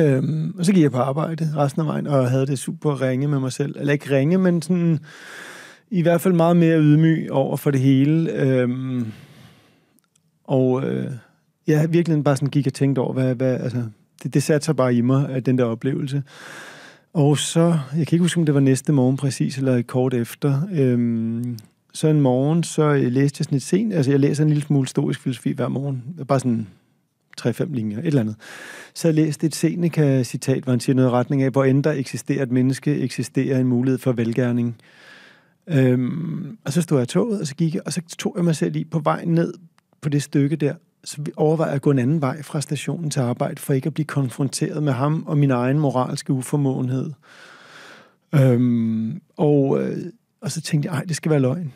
Øh, og så gik jeg på arbejde resten af vejen, og havde det super ringe med mig selv. Eller ikke ringe, men sådan i hvert fald meget mere ydmyg over for det hele. Øh, og øh, ja, virkelig bare sådan gik og tænkte over, hvad, hvad altså, det, det satte sig bare i mig, at den der oplevelse. Og så, jeg kan ikke huske, om det var næste morgen præcis, eller kort efter, øh, så en morgen, så øh, læste jeg sådan et sent, altså jeg læser en lille smule stoisk filosofi hver morgen, bare sådan 3-5 linjer, et eller andet. Så jeg læste et Seneca-citat, hvor han siger noget i retning af, hvor end der eksisterer et menneske, eksisterer en mulighed for velgærning. Øhm, og så stod jeg i toget, og så gik jeg, og så tog jeg mig selv lige på vejen ned på det stykke der, så overvejer jeg at gå en anden vej fra stationen til arbejde, for ikke at blive konfronteret med ham og min egen moralske uformåenhed. Øhm, og, øh, og så tænkte jeg, ej, det skal være løgn.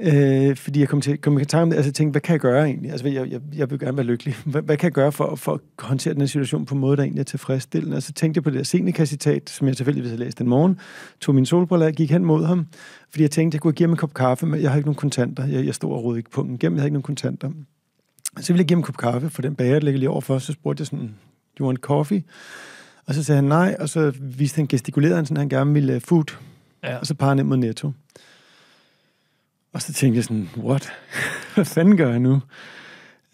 Øh, fordi jeg kom, til, kom i tanke om det, altså jeg tænkte, hvad kan jeg gøre egentlig? Altså, jeg, jeg, jeg vil gerne være lykkelig. Hvad, hvad kan jeg gøre for, for at håndtere den her situation på en måde, der egentlig er tilfredsstillende? Og så tænkte jeg på det der Seneca-citat, som jeg tilfældigvis havde læst den morgen, tog min solbriller og gik hen mod ham, fordi jeg tænkte, jeg kunne give ham en kop kaffe, men jeg har ikke nogen kontanter. Jeg, jeg stod og rodede ikke pungen gennem, jeg havde ikke nogen kontanter. Så ville jeg give ham en kop kaffe, for den bager, der ligger lige overfor, så spurgte jeg sådan, do you want coffee? Og så sagde han nej, og så viste han, gestikulerede han sådan, han gerne ville øh, food. Ja. Og så parrede han ind mod Netto. Og så tænkte jeg sådan, what? Hvad fanden gør jeg nu?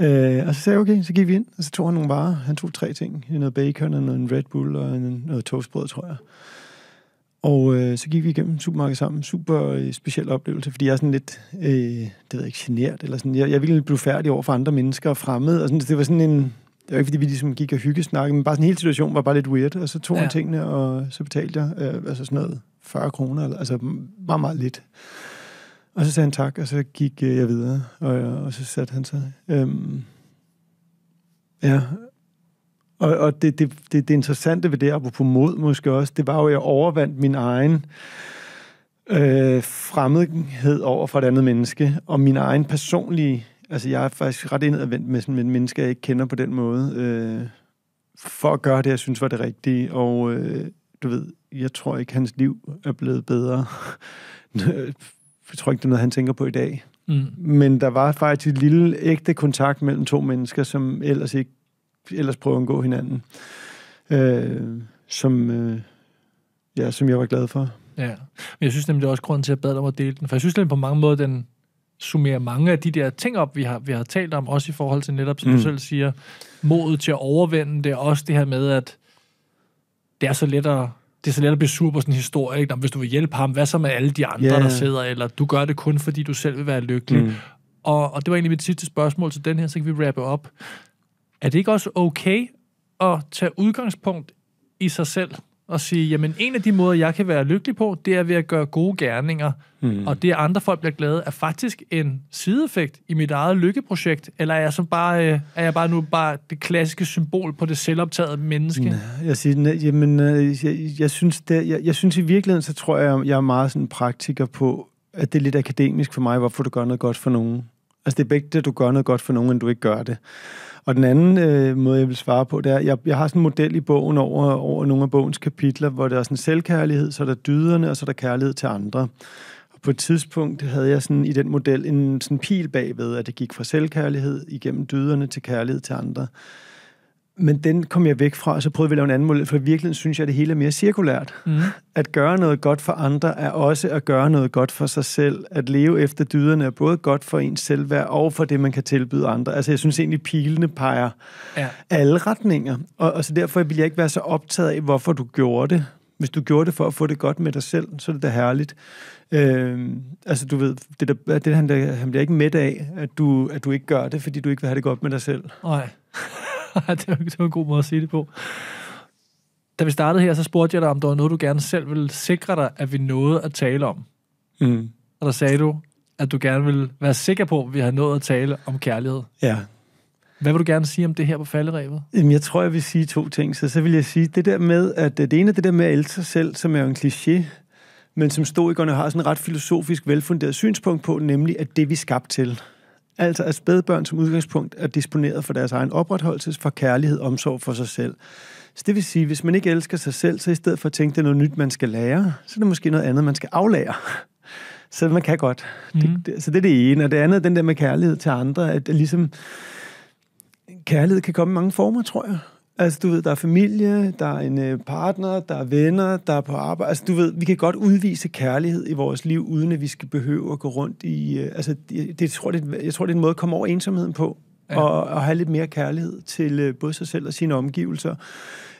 Øh, og så sagde jeg, okay, så gik vi ind, og så tog han nogle varer. Han tog tre ting. Noget bacon, og noget Red Bull, og en, noget toastbrød, tror jeg. Og øh, så gik vi igennem supermarkedet sammen. Super øh, speciel oplevelse, fordi jeg er sådan lidt, øh, det ved jeg ikke, genert, eller sådan. Jeg, jeg ville blive færdig over for andre mennesker og fremmed. og sådan, det var sådan en, det var ikke, fordi vi ligesom gik og snakke, men bare sådan en hel situation var bare lidt weird, og så tog ja. han tingene, og så betalte jeg, øh, altså sådan noget, 40 kroner, altså meget, meget lidt. Og så sagde han tak, og så gik øh, jeg videre, og, og så satte han sig. Øhm, ja, og, og det, det, det, det interessante ved det, på mod måske også, det var jo, at jeg overvandt min egen øh, fremmedhed over for et andet menneske, og min egen personlige... Altså, jeg er faktisk ret indadvendt med sådan en menneske, jeg ikke kender på den måde, øh, for at gøre det, jeg synes var det rigtige. Og øh, du ved, jeg tror ikke, hans liv er blevet bedre jeg tror ikke, det er noget, han tænker på i dag. Mm. Men der var faktisk et lille ægte kontakt mellem to mennesker, som ellers ikke ellers prøvede at undgå hinanden. Øh, som, øh, ja, som jeg var glad for. Ja, men jeg synes nemlig, det er også grund til, at jeg bad om at dele den. For jeg synes nemlig på mange måder, den summerer mange af de der ting op, vi har, vi har talt om, også i forhold til netop, som mm. du selv siger, modet til at overvinde det, også det her med, at det er så let at det er så let at blive sur på sådan en historie. Ikke? hvis du vil hjælpe ham, hvad så med alle de andre, yeah. der sidder? Eller du gør det kun, fordi du selv vil være lykkelig. Mm. Og, og det var egentlig mit sidste spørgsmål til den her, så kan vi rappe op. Er det ikke også okay at tage udgangspunkt i sig selv? og sige, jamen en af de måder, jeg kan være lykkelig på, det er ved at gøre gode gerninger. Mm. Og det, at andre folk bliver glade, er faktisk en sideeffekt i mit eget lykkeprojekt. Eller er jeg, så bare, øh, er jeg bare nu bare det klassiske symbol på det selvoptaget menneske? Nej, jeg, siger, nej, jamen, øh, jeg, jeg, synes, det, jeg, jeg synes i virkeligheden, så tror jeg, jeg er meget sådan praktiker på, at det er lidt akademisk for mig, hvorfor du gør noget godt for nogen. Altså det er begge det, du gør noget godt for nogen, end du ikke gør det. Og den anden øh, måde, jeg vil svare på, det er, jeg, jeg har sådan en model i bogen over, over nogle af bogens kapitler, hvor der er sådan selvkærlighed, så er der dyderne, og så er der kærlighed til andre. Og på et tidspunkt havde jeg sådan i den model en sådan pil bagved, at det gik fra selvkærlighed igennem dyderne til kærlighed til andre. Men den kom jeg væk fra, og så prøvede vi at lave en anden model, for i virkeligheden synes jeg, at det hele er mere cirkulært. Mm. At gøre noget godt for andre er også at gøre noget godt for sig selv. At leve efter dyderne er både godt for ens selvværd og for det, man kan tilbyde andre. Altså jeg synes egentlig, pilene peger ja. alle retninger. Og, og så derfor vil jeg ikke være så optaget af, hvorfor du gjorde det. Hvis du gjorde det for at få det godt med dig selv, så er det da herligt. Øh, altså du ved, det, der, det han, der, han bliver ikke med af, at du, at du ikke gør det, fordi du ikke vil have det godt med dig selv. Nej. det, var, det var en god måde at sige det på. Da vi startede her, så spurgte jeg dig, om der var noget, du gerne selv ville sikre dig, at vi nåede at tale om. Mm. Og der sagde du, at du gerne ville være sikker på, at vi har nået at tale om kærlighed. Ja. Hvad vil du gerne sige om det her på falderevet? Jamen, jeg tror, jeg vil sige to ting. Så, så vil jeg sige det der med, at øh, det ene er det der med at elske sig selv, som er en kliché, men som stoikerne har sådan en ret filosofisk velfunderet synspunkt på, nemlig at det vi er skabt til Altså at spædbørn som udgangspunkt er disponeret for deres egen opretholdelse, for kærlighed og omsorg for sig selv. Så det vil sige, hvis man ikke elsker sig selv, så i stedet for at tænke, det er noget nyt, man skal lære, så er det måske noget andet, man skal aflære. Så man kan godt. Mm. Det, det, så det er det ene. Og det andet er den der med kærlighed til andre, at, at ligesom kærlighed kan komme i mange former, tror jeg. Altså, du ved, der er familie, der er en øh, partner, der er venner, der er på arbejde. Altså, du ved, vi kan godt udvise kærlighed i vores liv, uden at vi skal behøve at gå rundt i... Øh, altså, det, jeg, tror, det, jeg tror, det er en måde at komme over ensomheden på, ja. og, og have lidt mere kærlighed til øh, både sig selv og sine omgivelser.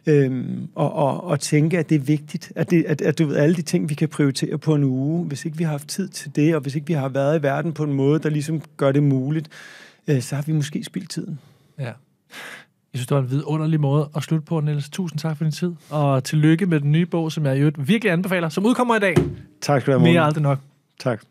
Øhm, og, og, og tænke, at det er vigtigt, at, det, at, at du ved, alle de ting, vi kan prioritere på en uge, hvis ikke vi har haft tid til det, og hvis ikke vi har været i verden på en måde, der ligesom gør det muligt, øh, så har vi måske spildt tiden. Ja. Jeg synes, det var en vidunderlig måde at slutte på, Niels. Tusind tak for din tid, og tillykke med den nye bog, som jeg i øvrigt virkelig anbefaler, som udkommer i dag. Tak skal du have, Mere aldrig nok. Tak.